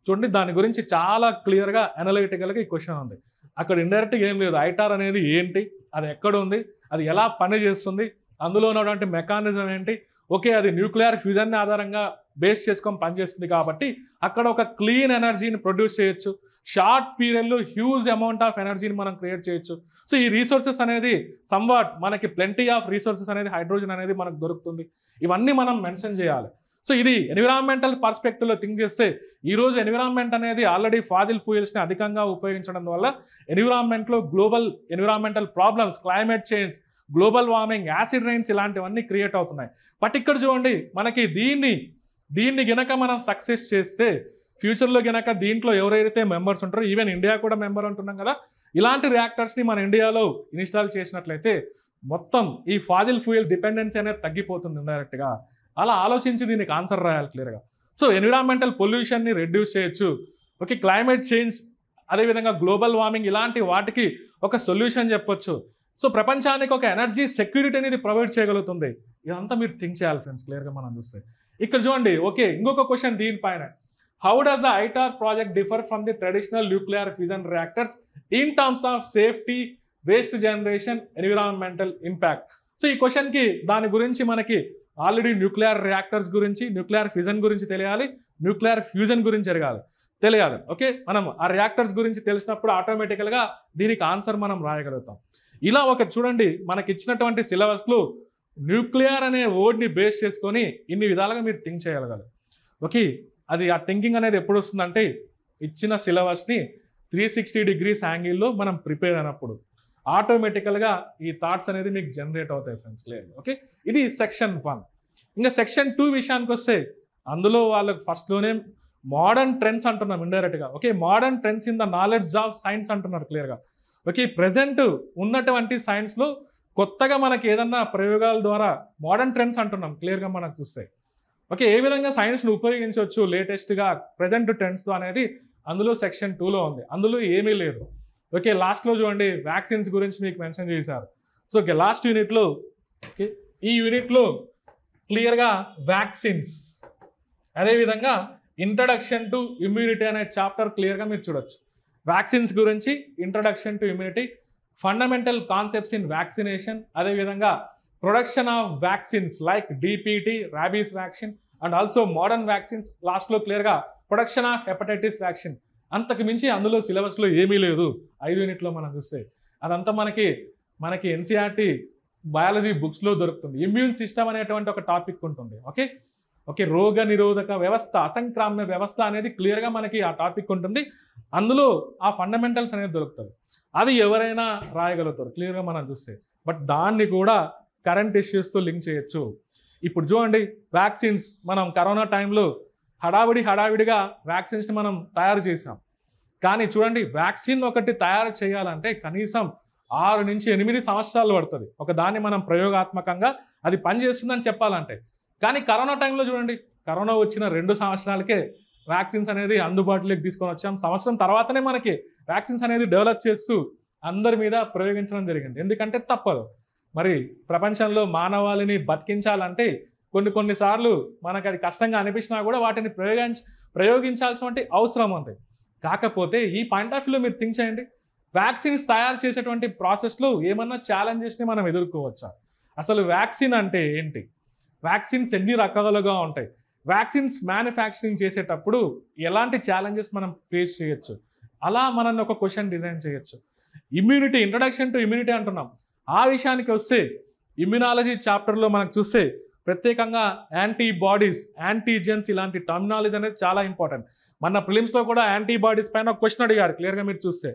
చూడండి దాని గురించి చాలా క్లియర్గా అనలైటికల్గా ఈ క్వశ్చన్ ఉంది అక్కడ ఇండైరెక్ట్గా ఏం లేదు ఐటార్ అనేది ఏంటి అది ఎక్కడ ఉంది అది ఎలా పనిచేస్తుంది అందులో ఉన్నటువంటి మెకానిజం ఏంటి ఓకే అది న్యూక్లియర్ ఫ్యూజన్ని ఆధారంగా బేస్ చేసుకొని పనిచేస్తుంది కాబట్టి అక్కడ ఒక క్లీన్ ఎనర్జీని ప్రొడ్యూస్ చేయొచ్చు షార్ట్ పీరియడ్లో హ్యూజ్ అమౌంట్ ఆఫ్ ఎనర్జీని మనం క్రియేట్ చేయొచ్చు సో ఈ రీసోర్సెస్ అనేది సంవాట్ మనకి ప్లెంటీ ఆఫ్ రీసోర్సెస్ అనేది హైడ్రోజన్ అనేది మనకు దొరుకుతుంది ఇవన్నీ మనం మెన్షన్ చేయాలి సో ఇది ఎన్విరాన్మెంటల్ పర్స్పెక్టివ్లో థింక్ చేస్తే ఈరోజు ఎన్విరాన్మెంట్ అనేది ఆల్రెడీ ఫాజిల్ ఫ్యూయల్స్ని అధికంగా ఉపయోగించడం వల్ల ఎన్విరాన్మెంట్లో global environmental problems climate change global warming acid rains ఇలాంటివన్నీ క్రియేట్ అవుతున్నాయి బట్ ఇక్కడ చూడండి మనకి దీన్ని దీన్ని గినక మనం సక్సెస్ చేస్తే ఫ్యూచర్లో గినక దీంట్లో ఎవరైతే మెంబర్స్ ఉంటారో ఈవెన్ ఇండియా కూడా మెంబర్ ఉంటున్నాం కదా ఇలాంటి రియాక్టర్స్ని మన ఇండియాలో ఇన్స్టాల్ చేసినట్లయితే మొత్తం ఈ ఫాజిల్ ఫ్యూయల్ డిపెండెన్సీ అనేది తగ్గిపోతుంది డైరెక్ట్గా అలా ఆలోచించి దీనికి ఆన్సర్ రాయాలి క్లియర్గా సో ఎన్విరాన్మెంటల్ పొల్యూషన్ని రెడ్యూస్ చేయొచ్చు ఓకే క్లైమేట్ చేంజ్ అదేవిధంగా గ్లోబల్ వార్మింగ్ ఇలాంటి వాటికి ఒక సొల్యూషన్ చెప్పొచ్చు సో ప్రపంచానికి ఒక ఎనర్జీ సెక్యూరిటీ అనేది ప్రొవైడ్ చేయగలుగుతుంది ఇదంతా మీరు థింక్ చేయాలి ఫ్రెండ్స్ క్లియర్గా మనం చూస్తే ఇక్కడ చూడండి ఓకే ఇంకొక క్వశ్చన్ దీనిపైన how does the ITER project differ from the traditional nuclear fusion reactors in terms of safety waste generation environmental impact so ఈ క్వశ్చన్కి దాని గురించి మనకి ఆల్రెడీ న్యూక్లియర్ రియాక్టర్స్ గురించి న్యూక్లియర్ ఫ్యూజన్ గురించి తెలియాలి న్యూక్లియర్ ఫ్యూజన్ గురించి జరగాలి తెలియాలి ఓకే మనం ఆ రియాక్టర్స్ గురించి తెలిసినప్పుడు ఆటోమేటికల్గా దీనికి ఆన్సర్ మనం రాయగలుగుతాం ఇలా ఒక చూడండి మనకి ఇచ్చినటువంటి సిలబస్లు న్యూక్లియర్ అనే వర్డ్ని బేస్ చేసుకొని ఇన్ని విధాలుగా మీరు థింక్ చేయగలగాలి ఓకే అది ఆ థింకింగ్ అనేది ఎప్పుడు వస్తుందంటే ఇచ్చిన సిలబస్ని త్రీ సిక్స్టీ డిగ్రీస్ యాంగిల్లో మనం ప్రిపేర్ అయినప్పుడు ఆటోమేటికల్గా ఈ థాట్స్ అనేది మీకు జనరేట్ అవుతాయి ఫ్రెండ్స్ లేదు ఓకే ఇది సెక్షన్ వన్ ఇంకా సెక్షన్ టూ విషయానికి వస్తే అందులో వాళ్ళకు ఫస్ట్లోనే మోడర్న్ ట్రెండ్స్ అంటున్నాం ఇండైరెక్ట్గా okay modern trends in the knowledge of science అంటున్నారు క్లియర్గా ఓకే ప్రజెంట్ ఉన్నటువంటి సైన్స్లో కొత్తగా మనకి ఏదన్నా ప్రయోగాల ద్వారా మోడర్న్ ట్రెండ్స్ అంటున్నాం క్లియర్గా మనకు చూస్తే ఓకే ఏ విధంగా సైన్స్ను ఉపయోగించవచ్చు లేటెస్ట్గా ప్రజెంట్ ట్రెండ్స్తో అనేది అందులో సెక్షన్ టూలో ఉంది అందులో ఏమీ లేదు ఓకే లాస్ట్లో చూడండి వ్యాక్సిన్స్ గురించి మీకు మెన్షన్ చేశారు సో ఓకే లాస్ట్ యూనిట్లో ఓకే ఈ యూనిట్లో క్లియర్గా వ్యాక్సిన్స్ అదేవిధంగా ఇంట్రడక్షన్ టు ఇమ్యూనిటీ అనే చాప్టర్ క్లియర్గా మీరు చూడొచ్చు వ్యాక్సిన్స్ గురించి introduction to immunity fundamental concepts in vaccination అదేవిధంగా production of vaccines like DPT rabies vaccine and also modern vaccines లాస్ట్లో క్లియర్గా ప్రొడక్షన్ ఆఫ్ హెపటైటిస్ వ్యాక్సిన్ అంతకు మించి అందులో సిలబస్లో ఏమీ లేదు ఐదు యూనిట్లో మనం చూస్తే అదంతా మనకి మనకి ఎన్సీఆర్టీ బయాలజీ బుక్స్లో దొరుకుతుంది ఇమ్యూన్ సిస్టమ్ అనేటువంటి ఒక టాపిక్ ఉంటుంది ఓకే ఓకే రోగ నిరోధక వ్యవస్థ అసంక్రామ్య వ్యవస్థ అనేది క్లియర్గా మనకి ఆ టాపిక్ ఉంటుంది అందులో ఆ ఫండమెంటల్స్ అనేది దొరుకుతుంది అది ఎవరైనా రాయగలుగుతారు క్లియర్గా మనం చూస్తే బట్ దాన్ని కూడా కరెంట్ ఇష్యూస్తో లింక్ చేయొచ్చు ఇప్పుడు చూడండి వ్యాక్సిన్స్ మనం కరోనా టైంలో హడావిడి హడావిడిగా వ్యాక్సిన్స్ని మనం తయారు చేసాం కానీ చూడండి వ్యాక్సిన్ ఒకటి తయారు చేయాలంటే కనీసం ఆరు నుంచి ఎనిమిది సంవత్సరాలు పడుతుంది ఒక దాన్ని మనం ప్రయోగాత్మకంగా అది పనిచేస్తుందని చెప్పాలంటే కానీ కరోనా టైంలో చూడండి కరోనా వచ్చిన రెండు సంవత్సరాలకే వ్యాక్సిన్స్ అనేది అందుబాటులోకి తీసుకొని వచ్చాం సంవత్సరం తర్వాతనే మనకి వ్యాక్సిన్స్ అనేది డెవలప్ చేస్తూ అందరి మీద ప్రయోగించడం జరిగింది ఎందుకంటే తప్పదు మరి ప్రపంచంలో మానవాళిని బతికించాలంటే కొన్ని కొన్నిసార్లు మనకు అది కష్టంగా అనిపించినా కూడా వాటిని ప్రయోగించ ప్రయోగించాల్సినటువంటి అవసరం ఉంది కాకపోతే ఈ పాయింట్ ఆఫ్ వ్యూలో మీరు థింక్ చేయండి వ్యాక్సిన్స్ తయారు చేసేటువంటి ప్రాసెస్లో ఏమన్నా ఛాలెంజెస్ని మనం ఎదుర్కోవచ్చా అసలు వ్యాక్సిన్ అంటే ఏంటి వ్యాక్సిన్స్ ఎన్ని రకాలుగా ఉంటాయి వ్యాక్సిన్స్ మ్యానుఫ్యాక్చరింగ్ చేసేటప్పుడు ఎలాంటి ఛాలెంజెస్ మనం ఫేస్ చేయొచ్చు అలా మనం ఒక క్వశ్చన్ డిజైన్ చేయొచ్చు ఇమ్యూనిటీ ఇంట్రడక్షన్ టు ఇమ్యూనిటీ అంటున్నాం ఆ విషయానికి వస్తే ఇమ్యూనాలజీ చాప్టర్లో మనకు చూస్తే ప్రత్యేకంగా యాంటీబాడీస్ యాంటీజెన్స్ ఇలాంటి టర్మినాలజీ అనేది చాలా ఇంపార్టెంట్ మన ప్రిలిమ్స్లో కూడా యాంటీబాడీస్ పైన క్వశ్చన్ అడిగారు క్లియర్గా మీరు చూస్తే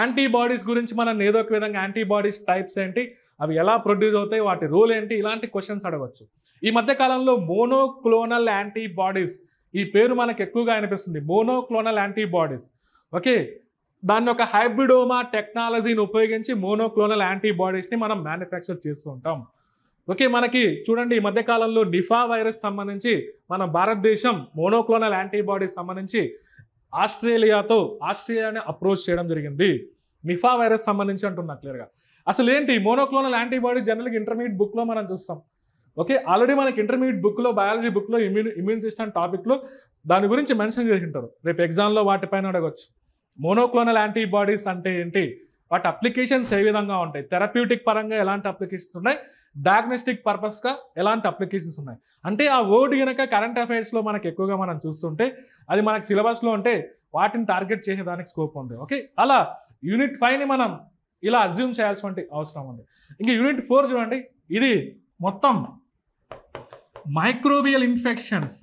యాంటీబాడీస్ గురించి మనం ఏదో ఒక విధంగా యాంటీబాడీస్ టైప్స్ ఏంటి అవి ఎలా ప్రొడ్యూస్ అవుతాయి వాటి రోల్ ఏంటి ఇలాంటి క్వశ్చన్స్ అడగవచ్చు ఈ మధ్య కాలంలో మోనోక్లోనల్ యాంటీబాడీస్ ఈ పేరు మనకు ఎక్కువగా అనిపిస్తుంది మోనోక్లోనల్ యాంటీబాడీస్ ఓకే దాన్ని ఒక హైబ్రిడోమా టెక్నాలజీని ఉపయోగించి మోనోక్లోనల్ యాంటీబాడీస్ని మనం మ్యానుఫ్యాక్చర్ చేస్తూ ఉంటాం ఓకే మనకి చూడండి ఈ మధ్యకాలంలో నిఫా వైరస్ సంబంధించి మన భారతదేశం మోనోక్లోనల్ యాంటీబాడీస్ సంబంధించి ఆస్ట్రేలియాతో ఆస్ట్రేలియాని అప్రోచ్ చేయడం జరిగింది నిఫా వైరస్ సంబంధించి అంటున్నా క్లియర్గా అసలు ఏంటి మోనోక్లోనల్ యాంటీబాడీ జనరల్గా ఇంటర్మీడియట్ బుక్లో మనం చూస్తాం ఓకే ఆల్రెడీ మనకి ఇంటర్మీడియట్ బుక్లో బయాలజీ బుక్లో ఇమ్యూన్ ఇమ్యూన్ సిస్టమ్ టాపిక్లో దాని గురించి మెన్షన్ చేసి ఉంటారు రేపు ఎగ్జామ్లో వాటిపైన అడగవచ్చు మోనోక్లోనల్ యాంటీబాడీస్ అంటే ఏంటి వాటి అప్లికేషన్స్ ఏ విధంగా ఉంటాయి థెరప్యూటిక్ పరంగా ఎలాంటి అప్లికేషన్స్ ఉన్నాయి డయాగ్నోస్టిక్ పర్పస్గా ఎలాంటి అప్లికేషన్స్ ఉన్నాయి అంటే ఆ వర్డ్ కనుక కరెంట్ అఫైర్స్లో మనకు ఎక్కువగా మనం చూస్తుంటే అది మనకు సిలబస్లో ఉంటే వాటిని టార్గెట్ చేసేదానికి స్కోప్ ఉంది ఓకే అలా యూనిట్ ఫైవ్ని మనం ఇలా అజ్యూమ్ చేయాల్సినటువంటి అవసరం ఉంది ఇంకా యూనిట్ ఫోర్ చూడండి ఇది మొత్తం మైక్రోబియల్ ఇన్ఫెక్షన్స్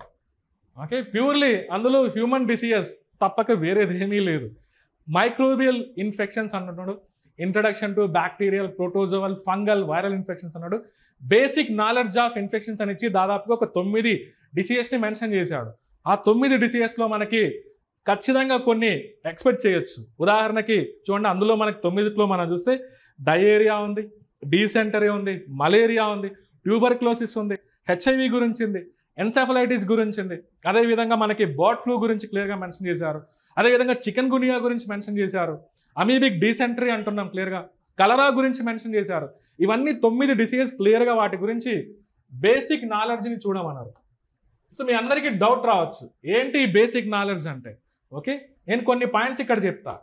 ఓకే ప్యూర్లీ అందులో హ్యూమన్ డిసీజెస్ తప్పక వేరేది ఏమీ లేదు మైక్రోబియల్ ఇన్ఫెక్షన్స్ అంటున్నాడు introduction to bacterial protozoal fungal viral infections అన్నాడు బేసిక్ నాలెడ్జ్ ఆఫ్ ఇన్ఫెక్షన్స్ అని ఇచ్చి దాదాపుగా ఒక తొమ్మిది డిసీజెస్ని మెన్షన్ చేశాడు ఆ తొమ్మిది డిసీజెస్లో మనకి ఖచ్చితంగా కొన్ని ఎక్స్పెక్ట్ చేయొచ్చు ఉదాహరణకి చూడండి అందులో మనకి తొమ్మిదిలో మనం చూస్తే డయేరియా ఉంది డీసెంటరీ ఉంది మలేరియా ఉంది ట్యూబర్క్లోసిస్ ఉంది హెచ్ఐవి గురించింది ఎన్సెఫలైటిస్ గురించింది అదేవిధంగా మనకి బర్డ్ ఫ్లూ గురించి క్లియర్గా మెన్షన్ చేశారు అదేవిధంగా చికెన్ గునియా గురించి మెన్షన్ చేశారు అమీబిక్ డిసెంట్రీ అంటున్నాం క్లియర్గా కలరా గురించి మెన్షన్ చేశారు ఇవన్నీ తొమ్మిది డిసీజెస్ క్లియర్గా వాటి గురించి బేసిక్ నాలెడ్జ్ని చూడమన్నారు సో మీ అందరికీ డౌట్ రావచ్చు ఏంటి ఈ బేసిక్ నాలెడ్జ్ అంటే ఓకే నేను కొన్ని పాయింట్స్ ఇక్కడ చెప్తా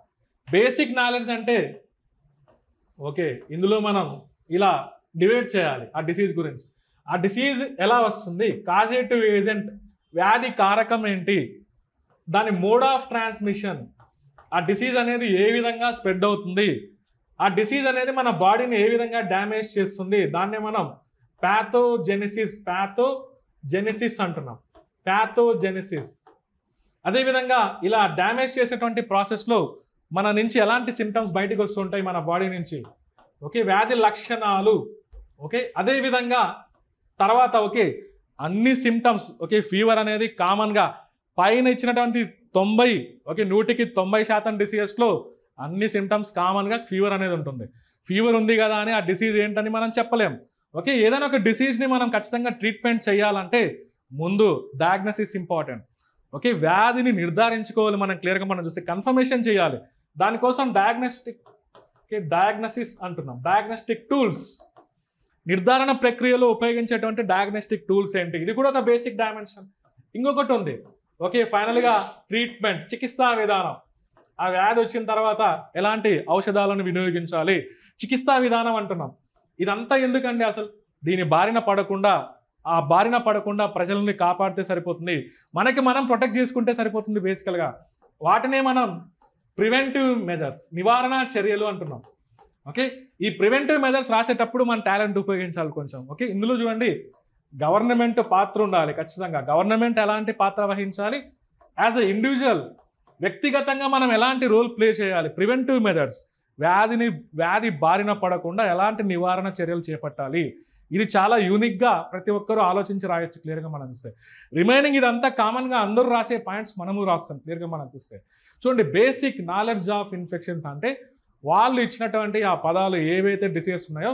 బేసిక్ నాలెడ్జ్ అంటే ఓకే ఇందులో మనం ఇలా డివైడ్ చేయాలి ఆ డిసీజ్ గురించి ఆ డిసీజ్ ఎలా వస్తుంది కాజేటివ్ ఏజెంట్ వ్యాధి కారకం ఏంటి దాని మోడ్ ఆఫ్ ట్రాన్స్మిషన్ ఆ డిసీజ్ అనేది ఏ విధంగా స్ప్రెడ్ అవుతుంది ఆ డిసీజ్ అనేది మన బాడీని ఏ విధంగా డ్యామేజ్ చేస్తుంది దాన్నే మనం ప్యాథోజెనిసిస్ జెనెసిస్ అంటున్నాం జెనెసిస్ అదేవిధంగా ఇలా డ్యామేజ్ చేసేటువంటి ప్రాసెస్లో మన నుంచి ఎలాంటి సిమ్టమ్స్ బయటకు వస్తుంటాయి మన బాడీ నుంచి ఓకే వ్యాధి లక్షణాలు ఓకే అదేవిధంగా తర్వాత ఓకే అన్ని సిమ్టమ్స్ ఓకే ఫీవర్ అనేది కామన్గా పైన ఇచ్చినటువంటి తొంభై ఓకే నూటికి తొంభై శాతం డిసీజెస్లో అన్ని సిమ్టమ్స్ కామన్గా ఫీవర్ అనేది ఉంటుంది ఫీవర్ ఉంది కదా అని ఆ డిసీజ్ ఏంటని మనం చెప్పలేం ఓకే ఏదైనా ఒక డిసీజ్ని మనం ఖచ్చితంగా ట్రీట్మెంట్ చేయాలంటే ముందు డయాగ్నసిస్ ఇంపార్టెంట్ ఓకే వ్యాధిని నిర్ధారించుకోవాలి మనం క్లియర్గా మనం చూస్తే కన్ఫర్మేషన్ చేయాలి దానికోసం డయాగ్నోస్టిక్ డయాగ్నసిస్ అంటున్నాం డయాగ్నోస్టిక్ టూల్స్ నిర్ధారణ ప్రక్రియలో ఉపయోగించేటువంటి డయాగ్నోస్టిక్ టూల్స్ ఏంటి ఇది కూడా ఒక బేసిక్ డైమెన్షన్ ఇంకొకటి ఉంది ఓకే ఫైనల్గా ట్రీట్మెంట్ చికిత్సా విధానం ఆ వ్యాధి వచ్చిన తర్వాత ఎలాంటి ఔషధాలను వినియోగించాలి చికిత్సా విధానం అంటున్నాం ఇదంతా ఎందుకండి అసలు దీని బారిన పడకుండా ఆ బారిన పడకుండా ప్రజలని కాపాడితే సరిపోతుంది మనకి మనం ప్రొటెక్ట్ చేసుకుంటే సరిపోతుంది బేసికల్గా వాటినే మనం ప్రివెంటివ్ మెజర్స్ నివారణ చర్యలు అంటున్నాం ఓకే ఈ ప్రివెంటివ్ మెజర్స్ రాసేటప్పుడు మన టాలెంట్ ఉపయోగించాలి కొంచెం ఓకే ఇందులో చూడండి గవర్నమెంట్ పాత్ర ఉండాలి ఖచ్చితంగా గవర్నమెంట్ ఎలాంటి పాత్ర వహించాలి యాజ్ అ ఇండివిజువల్ వ్యక్తిగతంగా మనం ఎలాంటి రోల్ ప్లే చేయాలి ప్రివెంటివ్ మెథడ్స్ వ్యాధిని వ్యాధి బారిన పడకుండా ఎలాంటి నివారణ చర్యలు చేపట్టాలి ఇది చాలా యూనిక్గా ప్రతి ఒక్కరూ ఆలోచించి రాయొచ్చు క్లియర్గా మనం చూస్తే రిమైనింగ్ ఇదంతా కామన్గా అందరూ రాసే పాయింట్స్ మనము రాస్తాం క్లియర్గా మనం చూస్తే చూడండి బేసిక్ నాలెడ్జ్ ఆఫ్ ఇన్ఫెక్షన్స్ అంటే వాళ్ళు ఇచ్చినటువంటి ఆ పదాలు ఏవైతే డిసీజెస్ ఉన్నాయో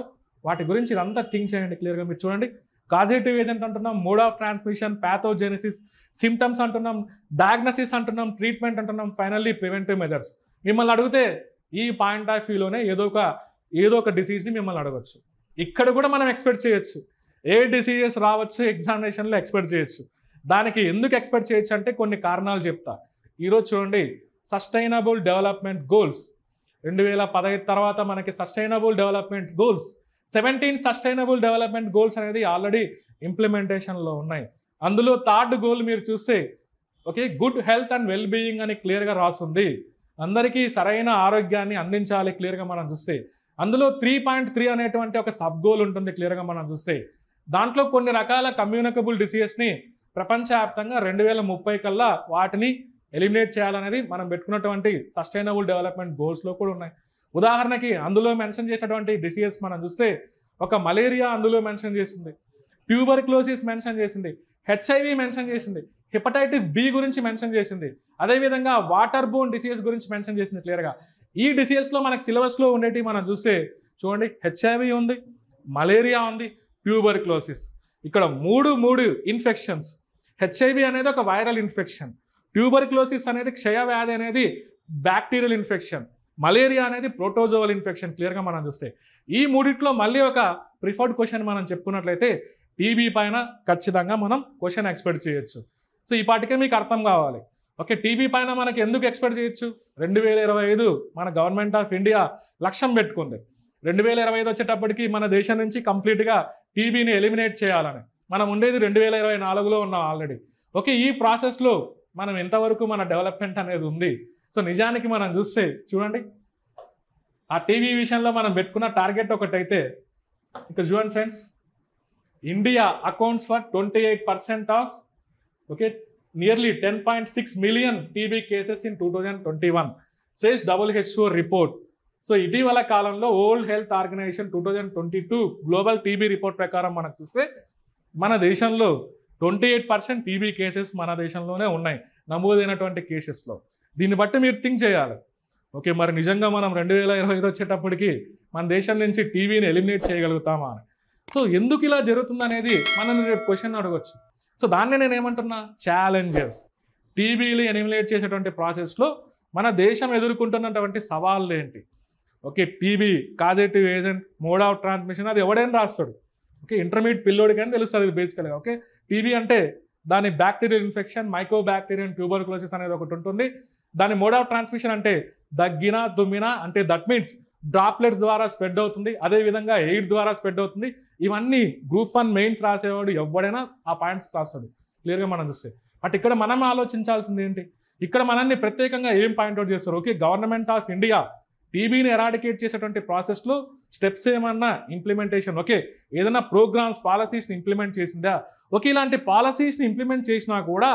వాటి గురించి ఇదంతా థింక్ చేయండి క్లియర్గా మీరు చూడండి కాజేటివ్ ఏజెంట్ అంటున్నాం mode of transmission pathogenesis symptoms అంటున్నాం డయాగ్నసిస్ అంటున్నాం ట్రీట్మెంట్ అంటున్నాం ఫైనల్లీ ప్రివెంటివ్ మెజర్స్ మిమ్మల్ని అడిగితే ఈ పాయింట్ ఆఫ్ వ్యూలోనే ఏదో ఒక ఏదో ఒక డిసీజ్ని మిమ్మల్ని అడగచ్చు ఇక్కడ కూడా మనం ఎక్స్పెక్ట్ చేయొచ్చు ఏ డిసీజెస్ రావచ్చు ఎగ్జామినేషన్లో ఎక్స్పెక్ట్ చేయొచ్చు దానికి ఎందుకు ఎక్స్పెక్ట్ చేయొచ్చు అంటే కొన్ని కారణాలు చెప్తా ఈరోజు చూడండి సస్టైనబుల్ డెవలప్మెంట్ గోల్స్ రెండు వేల పదహైదు తర్వాత మనకి sustainable development goals seventeen sustainable development goals అనేది ఆల్రెడీ ఇంప్లిమెంటేషన్లో ఉన్నాయి అందులో థర్డ్ గోల్ మీరు చూస్తే okay good health and well being అని క్లియర్గా రాస్తుంది అందరికీ సరైన ఆరోగ్యాన్ని అందించాలి క్లియర్గా మనం చూస్తే అందులో త్రీ పాయింట్ త్రీ అనేటువంటి ఒక సబ్ గోల్ ఉంటుంది క్లియర్గా మనం చూస్తే దాంట్లో కొన్ని రకాల కమ్యూనికబుల్ డిసీజెస్ని ప్రపంచవ్యాప్తంగా రెండు వేల ముప్పై కల్లా వాటిని ఎలిమినేట్ చేయాలనేది మనం పెట్టుకున్నటువంటి సస్టైనబుల్ డెవలప్మెంట్ గోల్స్లో కూడా ఉన్నాయి ఉదాహరణకి అందులో మెన్షన్ చేసినటువంటి డిసీజెస్ మనం చూస్తే ఒక మలేరియా అందులో మెన్షన్ చేసింది ట్యూబర్క్లోసిస్ మెన్షన్ చేసింది హెచ్ఐవి మెన్షన్ చేసింది హెపటైటిస్ బి గురించి మెన్షన్ చేసింది అదేవిధంగా వాటర్ బోన్ డిసీజెస్ గురించి మెన్షన్ చేసింది క్లియర్గా ఈ డిసీజెస్లో మనకు సిలబస్లో ఉండేవి మనం చూస్తే చూడండి హెచ్ఐవి ఉంది మలేరియా ఉంది ట్యూబర్క్లోసిస్ ఇక్కడ మూడు మూడు ఇన్ఫెక్షన్స్ హెచ్ఐవి అనేది ఒక వైరల్ ఇన్ఫెక్షన్ ట్యూబర్క్లోసిస్ అనేది క్షయ వ్యాధి అనేది బ్యాక్టీరియల్ ఇన్ఫెక్షన్ మలేరియా అనేది ప్రోటోజోవల్ ఇన్ఫెక్షన్ క్లియర్గా మనం చూస్తే ఈ మూడిట్లో మళ్ళీ ఒక ప్రిఫర్డ్ క్వశ్చన్ మనం చెప్పుకున్నట్లయితే టీబీ పైన ఖచ్చితంగా మనం క్వశ్చన్ ఎక్స్పెక్ట్ చేయొచ్చు సో ఈ పాటికే మీకు అర్థం కావాలి ఓకే టీబీ పైన మనకి ఎందుకు ఎక్స్పెక్ట్ చేయొచ్చు రెండు వేల ఇరవై ఐదు మన గవర్నమెంట్ ఆఫ్ ఇండియా లక్ష్యం పెట్టుకుంది రెండు వేల ఇరవై ఐదు వచ్చేటప్పటికి మన దేశం నుంచి కంప్లీట్గా టీబీని ఎలిమినేట్ చేయాలని మనం ఉండేది రెండు వేల ఇరవై నాలుగులో ఉన్నాం ఆల్రెడీ ఓకే ఈ ప్రాసెస్లో మనం ఎంతవరకు మన డెవలప్మెంట్ అనేది ఉంది సో నిజానికి మనం చూస్తే చూడండి ఆ టీవీ విషయంలో మనం పెట్టుకున్న టార్గెట్ ఒకటైతే ఇంకా చూడండి friends India accounts for twenty eight percent of okay nearly ten point six million TB cases in two thousand twenty one says WHO report so ఇటీవల కాలంలో World Health Organisation two thousand twenty two global TB report ప్రకారం మనకు చూస్తే మన దేశంలో ట్వంటీ eight పర్సెంట్ టీబీ కేసెస్ మన దేశంలోనే ఉన్నాయి నమోదైనటువంటి కేసెస్లో దీన్ని బట్టి మీరు థింక్ చేయాలి ఓకే మరి నిజంగా మనం రెండు వేల ఇరవై ఐదు వచ్చేటప్పటికి మన దేశం నుంచి టీవీని ఎలిమినేట్ చేయగలుగుతామా అని సో ఎందుకు ఇలా జరుగుతుంది అనేది మనల్ని రేపు క్వశ్చన్ అడగచ్చు సో దాన్నే నేను ఏమంటున్నా ఛాలెంజెస్ టీవీలు ఎలిమినేట్ చేసేటువంటి ప్రాసెస్లో మన దేశం ఎదుర్కొంటున్నటువంటి సవాళ్ళు ఏంటి okay TB causative agent mode of transmission అది ఎవడైనా రాస్తాడు ఓకే ఇంటర్మీడియట్ పిల్లోడికి అని తెలుస్తుంది ఇది బేసికల్గా ఓకే టీవీ అంటే దాని bacterial infection micro tuber tuberculosis అనేది ఒకటి ఉంటుంది దాని మోడ్ ఆఫ్ ట్రాన్స్మిషన్ అంటే దగ్గిన దుమ్మిన అంటే దట్ మీన్స్ డ్రాప్లెట్స్ ద్వారా స్ప్రెడ్ అవుతుంది అదేవిధంగా ఎయిర్ ద్వారా స్ప్రెడ్ అవుతుంది ఇవన్నీ గ్రూప్ వన్ మెయిన్స్ రాసేవాడు ఎవడైనా ఆ పాయింట్స్ రాస్తాడు క్లియర్గా మనం చూస్తే బట్ ఇక్కడ మనం ఆలోచించాల్సింది ఏంటి ఇక్కడ మనల్ని ప్రత్యేకంగా ఏం పాయింట్అవుట్ చేస్తారు ఓకే గవర్నమెంట్ ఆఫ్ ఇండియా టీబీని ఎరాడికేట్ చేసేటువంటి ప్రాసెస్లో స్టెప్స్ ఏమన్నా ఇంప్లిమెంటేషన్ ఓకే ఏదైనా ప్రోగ్రామ్స్ పాలసీస్ని ఇంప్లిమెంట్ చేసిందా ఓకే ఇలాంటి పాలసీస్ని ఇంప్లిమెంట్ చేసినా కూడా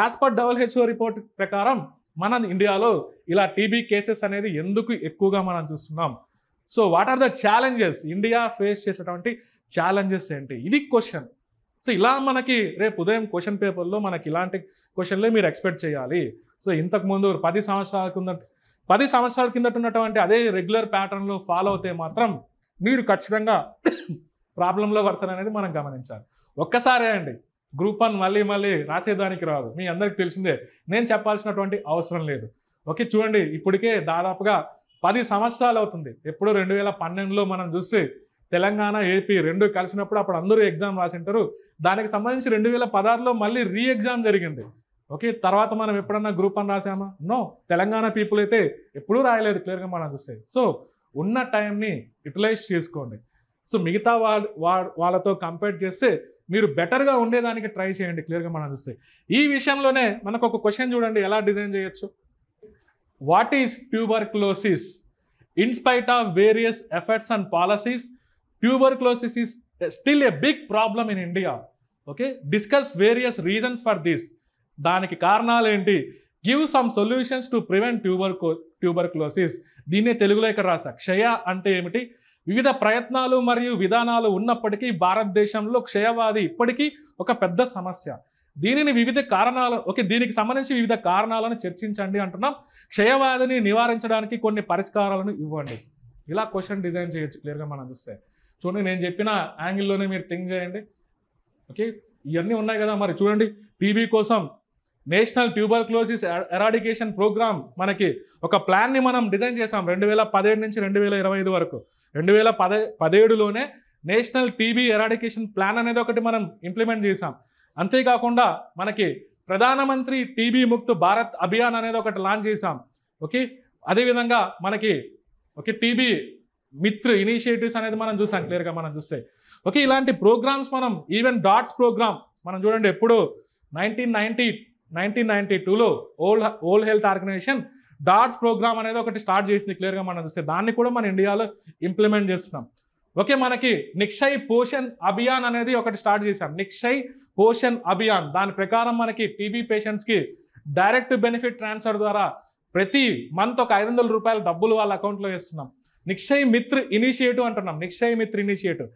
యాజ్ పర్ డబ్ల్యూహెచ్ఓ రిపోర్ట్ ప్రకారం మన ఇండియాలో ఇలా టీబీ కేసెస్ అనేది ఎందుకు ఎక్కువగా మనం చూస్తున్నాం so what are the challenges India face చేసేటువంటి ఛాలెంజెస్ ఏంటి ఇది క్వశ్చన్ సో ఇలా మనకి రేపు ఉదయం క్వశ్చన్ పేపర్లో మనకి ఇలాంటి క్వశ్చన్లే మీరు ఎక్స్పెక్ట్ చేయాలి సో ఇంతకుముందు పది సంవత్సరాల కింద పది సంవత్సరాల కిందట ఉన్నటువంటి అదే రెగ్యులర్ ప్యాటర్న్లో ఫాలో అవుతే మాత్రం మీరు ఖచ్చితంగా ప్రాబ్లంలో పడతారు అనేది మనం గమనించాలి ఒక్కసారే అండి గ్రూప్ వన్ మళ్ళీ మళ్ళీ రాసేదానికి రాదు మీ అందరికి తెలిసిందే నేను చెప్పాల్సినటువంటి అవసరం లేదు ఓకే చూడండి ఇప్పటికే దాదాపుగా పది సంవత్సరాలు అవుతుంది ఎప్పుడు రెండు వేల పన్నెండులో మనం చూస్తే తెలంగాణ ఏపీ రెండు కలిసినప్పుడు అప్పుడు అందరూ ఎగ్జామ్ రాసింటారు దానికి సంబంధించి రెండు వేల పదహారులో మళ్ళీ రీ ఎగ్జామ్ జరిగింది ఓకే తర్వాత మనం ఎప్పుడన్నా గ్రూప్ వన్ రాసామా నో తెలంగాణ పీపుల్ అయితే ఎప్పుడూ రాయలేదు క్లియర్గా మనం చూస్తే సో ఉన్న టైంని యూటిలైజ్ చేసుకోండి సో మిగతా వాళ్ళతో కంపేర్ చేస్తే మీరు బెటర్గా ఉండేదానికి ట్రై చేయండి క్లియర్గా మనం చూస్తే ఈ విషయంలోనే మనకు ఒక క్వశ్చన్ చూడండి ఎలా డిజైన్ చేయొచ్చు what is tuberculosis in spite of various efforts and policies tuberculosis is still a big problem in India okay discuss various reasons for this దానికి కారణాలు ఏంటి give some solutions to prevent tuber tuberculosis దీన్నే తెలుగులో ఇక్కడ రాసా క్షయ అంటే ఏమిటి వివిధ ప్రయత్నాలు మరియు విధానాలు ఉన్నప్పటికీ భారతదేశంలో క్షయవాది ఇప్పటికీ ఒక పెద్ద సమస్య దీనిని వివిధ కారణాలు ఓకే దీనికి సంబంధించి వివిధ కారణాలను చర్చించండి అంటున్నాం క్షయవాదిని నివారించడానికి కొన్ని పరిష్కారాలను ఇవ్వండి ఇలా క్వశ్చన్ డిజైన్ చేయొచ్చు క్లియర్గా మనం చూస్తే చూడండి నేను చెప్పిన యాంగిల్లోనే మీరు థింక్ చేయండి ఓకే ఇవన్నీ ఉన్నాయి కదా మరి చూడండి టీబీ కోసం national tuberculosis eradication programme మనకి ఒక ప్లాన్ని మనం డిజైన్ చేసాం రెండు వేల పదిహేడు నుంచి రెండు వేల ఇరవై ఐదు వరకు రెండు వేల పదే పదిహేడులోనే నేషనల్ టీబీ ఎరాడికేషన్ ప్లాన్ అనేది ఒకటి మనం ఇంప్లిమెంట్ చేసాం అంతేకాకుండా మనకి ప్రధానమంత్రి టీబీ ముక్త్ భారత్ అభియాన్ అనేది ఒకటి లాంచ్ చేసాం ఓకే అదేవిధంగా మనకి ఓకే టీబీ మిత్ర్ ఇనిషియేటివ్స్ అనేది మనం చూసాం క్లియర్గా మనం చూస్తే ఓకే ఇలాంటి ప్రోగ్రామ్స్ మనం ఈవెన్ డాట్స్ ప్రోగ్రామ్ మనం చూడండి ఎప్పుడు నైన్టీన్ నైన్టీ నైన్టీన్ నైన్టీ టూలో world world health organisation DOTS programme అనేది ఒకటి స్టార్ట్ చేసింది క్లియర్గా మనం చూస్తే దాన్ని కూడా మన ఇండియాలో ఇంప్లిమెంట్ చేస్తున్నాం ఓకే మనకి నిక్షయ్ పోషన్ అభియాన్ అనేది ఒకటి స్టార్ట్ చేశాం నిక్షయ్ పోషన్ అభియాన్ దాని ప్రకారం మనకి టీబీ పేషెంట్స్కి డైరెక్ట్ బెనిఫిట్ ట్రాన్స్ఫర్ ద్వారా ప్రతి మంత్ ఒక ఐదు వందల రూపాయల డబ్బులు వాళ్ళ అకౌంట్లో వేస్తున్నాం నిక్షయ్ మిత్ర ఇనిషియేటివ్ అంటున్నాం నిక్షయ్ మిత్ర ఇనిషియేటివ్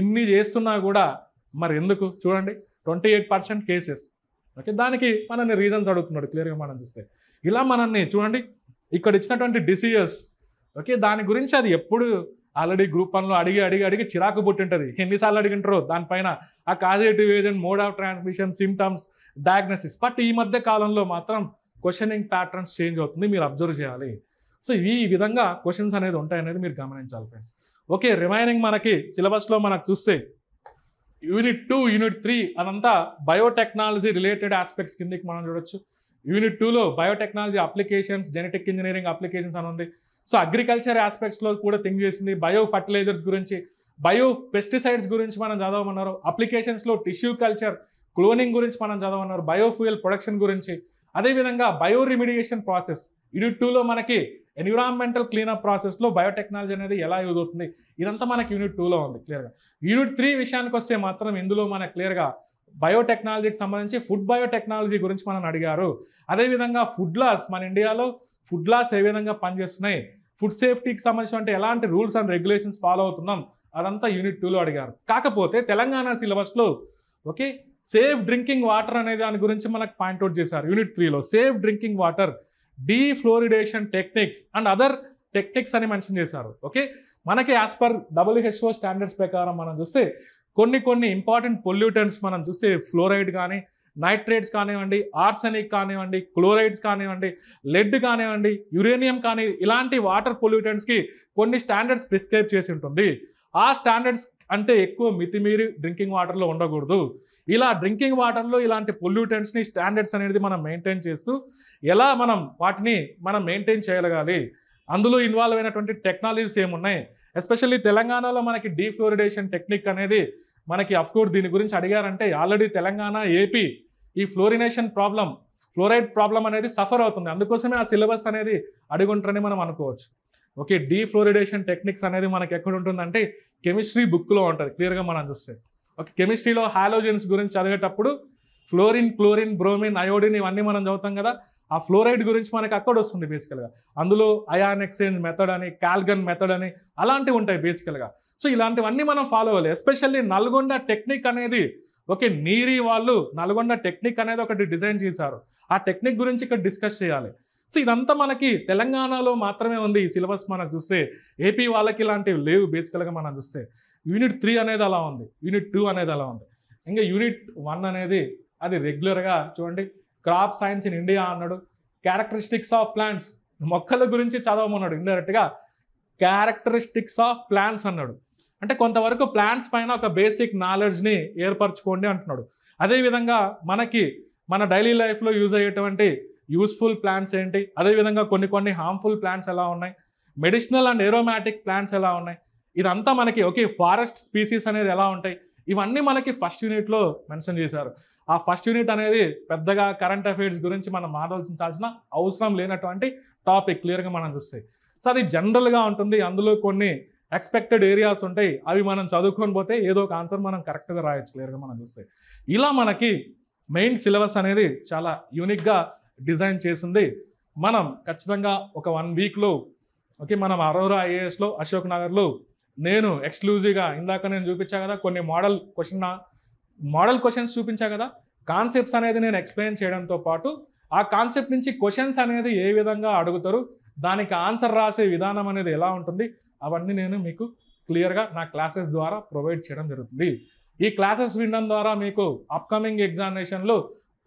ఇన్ని చేస్తున్నా కూడా మరి ఎందుకు చూడండి twenty eight percent cases okay దానికి మనల్ని రీజన్స్ అడుగుతున్నాడు క్లియర్గా మనం చూస్తే ఇలా మనల్ని చూడండి ఇక్కడ ఇచ్చినటువంటి డిసీజెస్ ఓకే దాని గురించి అది ఎప్పుడు ఆల్రెడీ గ్రూప్ వన్లో అడిగి అడిగి అడిగి చిరాకు పుట్టింటుంది ఎన్నిసార్లు అడిగింటారో దానిపైన ఆ causative agent mode of transmission symptoms diagnosis but ఈ మధ్య కాలంలో మాత్రం క్వశ్చనింగ్ ప్యాటర్న్స్ చేంజ్ అవుతుంది మీరు అబ్జర్వ్ చేయాలి సో ఈ విధంగా క్వశ్చన్స్ అనేది ఉంటాయనేది మీరు గమనించాలి ఫ్రెండ్స్ ఓకే రిమైనింగ్ మనకి సిలబస్లో మనకు చూస్తే యూనిట్ టూ యూనిట్ త్రీ అదంతా బయోటెక్నాలజీ రిలేటెడ్ ఆస్పెక్ట్స్ కిందకి మనం చూడొచ్చు యూనిట్ టూలో biotechnology applications genetic engineering applications అని ఉంది సో అగ్రికల్చర్ ఆస్పెక్ట్స్లో కూడా థింక్ చేసింది బయో ఫర్టిలైజర్స్ గురించి బయో పెస్టిసైడ్స్ గురించి మనం చదవమన్నారు అప్లికేషన్స్లో టిష్యూ కల్చర్ క్లోనింగ్ గురించి మనం చదవమన్నారు బయోఫ్యూయల్ ప్రొడక్షన్ గురించి అదేవిధంగా బయో రిమిడియేషన్ ప్రాసెస్ యూనిట్ టూలో మనకి ఎన్విరాన్మెంటల్ క్లీనప్ ప్రాసెస్లో బయోటెక్నాలజీ అనేది ఎలా యూజ్ అవుతుంది ఇదంతా మనకి యూనిట్ టూలో ఉంది క్లియర్గా యూనిట్ త్రీ విషయానికి వస్తే మాత్రం ఇందులో మన క్లియర్గా బయోటెక్నాలజీకి సంబంధించి ఫుడ్ బయోటెక్నాలజీ గురించి మనల్ని అడిగారు అదేవిధంగా ఫుడ్ లాస్ మన ఇండియాలో ఫుడ్ లాస్ ఏ విధంగా పనిచేస్తున్నాయి ఫుడ్ సేఫ్టీకి సంబంధించినటువంటి అంటే ఎలాంటి రూల్స్ అండ్ రెగ్యులేషన్స్ ఫాలో అవుతున్నాం అదంతా యూనిట్ టూలో అడిగారు కాకపోతే తెలంగాణ సిలబస్లో ఓకే సేఫ్ డ్రింకింగ్ వాటర్ అనే దాని గురించి మనకు పాయింట్అవుట్ చేశారు యూనిట్ త్రీలో safe drinking water defluoridation technique and other techniques అని మెన్షన్ చేశారు ఓకే మనకి యాజ్ పర్ డబ్ల్యూహెచ్ఓ స్టాండర్డ్స్ ప్రకారం మనం చూస్తే కొన్ని కొన్ని ఇంపార్టెంట్ పొల్యూటెంట్స్ మనం చూస్తే ఫ్లోరైడ్ కానీ నైట్రేట్స్ కానివ్వండి ఆర్సెనిక్ కానివ్వండి క్లోరైడ్స్ కానివ్వండి లెడ్ కానివ్వండి యురేనియం కానీ ఇలాంటి వాటర్ పొల్యూటెంట్స్కి కొన్ని స్టాండర్డ్స్ ప్రిస్క్రైబ్ చేసి ఉంటుంది ఆ స్టాండర్డ్స్ అంటే ఎక్కువ మితిమీరి డ్రింకింగ్ వాటర్లో ఉండకూడదు ఇలా డ్రింకింగ్ వాటర్లో ఇలాంటి పొల్యూటెంట్స్ని స్టాండర్డ్స్ అనేది మనం మెయింటైన్ చేస్తూ ఎలా మనం వాటిని మనం మెయింటైన్ చేయగలగాలి అందులో ఇన్వాల్వ్ అయినటువంటి టెక్నాలజీస్ ఏమున్నాయి ఎస్పెషల్లీ తెలంగాణలో మనకి డీఫ్లోరిడేషన్ టెక్నిక్ అనేది మనకి అఫ్కోర్స్ దీని గురించి అడిగారంటే ఆల్రెడీ తెలంగాణ ఏపీ ఈ ఫ్లోరినేషన్ ప్రాబ్లం ఫ్లోరైడ్ ప్రాబ్లం అనేది సఫర్ అవుతుంది అందుకోసమే ఆ సిలబస్ అనేది అడుగుంటారని మనం అనుకోవచ్చు ఓకే డీఫ్లోరిడేషన్ టెక్నిక్స్ అనేది మనకి ఎక్కడ ఉంటుందంటే కెమిస్ట్రీ బుక్లో ఉంటుంది క్లియర్గా మనం చూస్తే ఓకే కెమిస్ట్రీలో హాలోజెన్స్ గురించి చదివేటప్పుడు ఫ్లోరిన్ క్లోరిన్ బ్రోమిన్ అయోడిన్ ఇవన్నీ మనం చదువుతాం కదా ఆ ఫ్లోరైడ్ గురించి మనకి అక్కడ వస్తుంది బేసికల్గా అందులో అయాన్ ఎక్స్చేంజ్ మెథడ్ అని కాల్గన్ మెథడ్ అని అలాంటివి ఉంటాయి బేసికల్గా సో ఇలాంటివన్నీ మనం ఫాలో అవ్వాలి ఎస్పెషల్లీ నల్గొండ టెక్నిక్ అనేది ఓకే నీరి వాళ్ళు నల్గొండ టెక్నిక్ అనేది ఒకటి డిజైన్ చేశారు ఆ టెక్నిక్ గురించి ఇక్కడ డిస్కస్ చేయాలి సో ఇదంతా మనకి తెలంగాణలో మాత్రమే ఉంది ఈ సిలబస్ మనం చూస్తే ఏపీ వాళ్ళకి ఇలాంటివి లేవు బేసికల్గా మనం చూస్తే యూనిట్ త్రీ అనేది అలా ఉంది యూనిట్ టూ అనేది అలా ఉంది ఇంకా యూనిట్ వన్ అనేది అది రెగ్యులర్గా చూడండి క్రాప్ సైన్స్ ఇన్ ఇండియా అన్నాడు క్యారెక్టరిస్టిక్స్ ఆఫ్ ప్లాంట్స్ మొక్కల గురించి చదవమన్నాడు ఇండైరెక్ట్గా క్యారెక్టరిస్టిక్స్ ఆఫ్ ప్లాంట్స్ అన్నాడు అంటే కొంతవరకు ప్లాంట్స్ పైన ఒక బేసిక్ నాలెడ్జ్ని ఏర్పరచుకోండి అంటున్నాడు అదేవిధంగా మనకి మన డైలీ లైఫ్లో యూజ్ అయ్యేటువంటి యూస్ఫుల్ ప్లాంట్స్ ఏంటి అదేవిధంగా కొన్ని కొన్ని హార్మ్ఫుల్ ప్లాంట్స్ ఎలా ఉన్నాయి మెడిసినల్ అండ్ ఏరోమాటిక్ ప్లాంట్స్ ఎలా ఉన్నాయి ఇదంతా మనకి ఓకే ఫారెస్ట్ స్పీసీస్ అనేది ఎలా ఉంటాయి ఇవన్నీ మనకి ఫస్ట్ యూనిట్లో మెన్షన్ చేశారు ఆ ఫస్ట్ యూనిట్ అనేది పెద్దగా కరెంట్ అఫైర్స్ గురించి మనం ఆలోచించాల్సిన అవసరం లేనటువంటి టాపిక్ క్లియర్గా మనం చూస్తే సో అది జనరల్గా ఉంటుంది అందులో కొన్ని ఎక్స్పెక్టెడ్ ఏరియాస్ ఉంటాయి అవి మనం చదువుకొని పోతే ఏదో ఒక ఆన్సర్ మనం కరెక్ట్గా రాయొచ్చు క్లియర్గా మనం చూస్తే ఇలా మనకి మెయిన్ సిలబస్ అనేది చాలా యూనిక్గా డిజైన్ చేసింది మనం ఖచ్చితంగా ఒక వన్ వీక్లో ఓకే మనం అరోరా ఐఏఎస్లో అశోక్ నగర్లో నేను ఎక్స్క్లూజివ్గా ఇందాక నేను చూపించా కదా కొన్ని మోడల్ క్వశ్చన్ మోడల్ క్వశ్చన్స్ చూపించా కదా కాన్సెప్ట్స్ అనేది నేను ఎక్స్ప్లెయిన్ చేయడంతో పాటు ఆ కాన్సెప్ట్ నుంచి క్వశ్చన్స్ అనేది ఏ విధంగా అడుగుతారు దానికి ఆన్సర్ రాసే విధానం అనేది ఎలా ఉంటుంది అవన్నీ నేను మీకు క్లియర్గా నా క్లాసెస్ ద్వారా ప్రొవైడ్ చేయడం జరుగుతుంది ఈ క్లాసెస్ వినడం ద్వారా మీకు అప్కమింగ్ ఎగ్జామినేషన్లో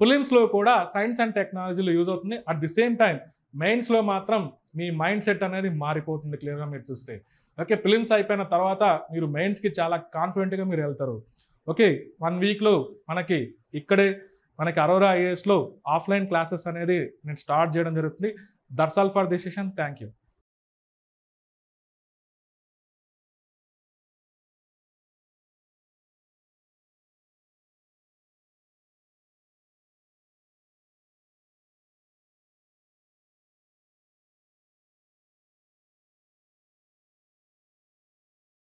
ఫిలిమ్స్లో కూడా సైన్స్ అండ్ టెక్నాలజీలో యూజ్ అవుతుంది అట్ ది సేమ్ టైం మెయిన్స్లో మాత్రం మీ మైండ్ సెట్ అనేది మారిపోతుంది క్లియర్గా మీరు చూస్తే ఓకే ఫిలిమ్స్ అయిపోయిన తర్వాత మీరు మెయిన్స్కి చాలా కాన్ఫిడెంట్గా మీరు వెళ్తారు ఓకే వన్ వీక్లో మనకి ఇక్కడే మనకి అరోరా ఐఏఎస్లో ఆఫ్లైన్ క్లాసెస్ అనేది నేను స్టార్ట్ చేయడం జరుగుతుంది దర్సాల్ for the session thank you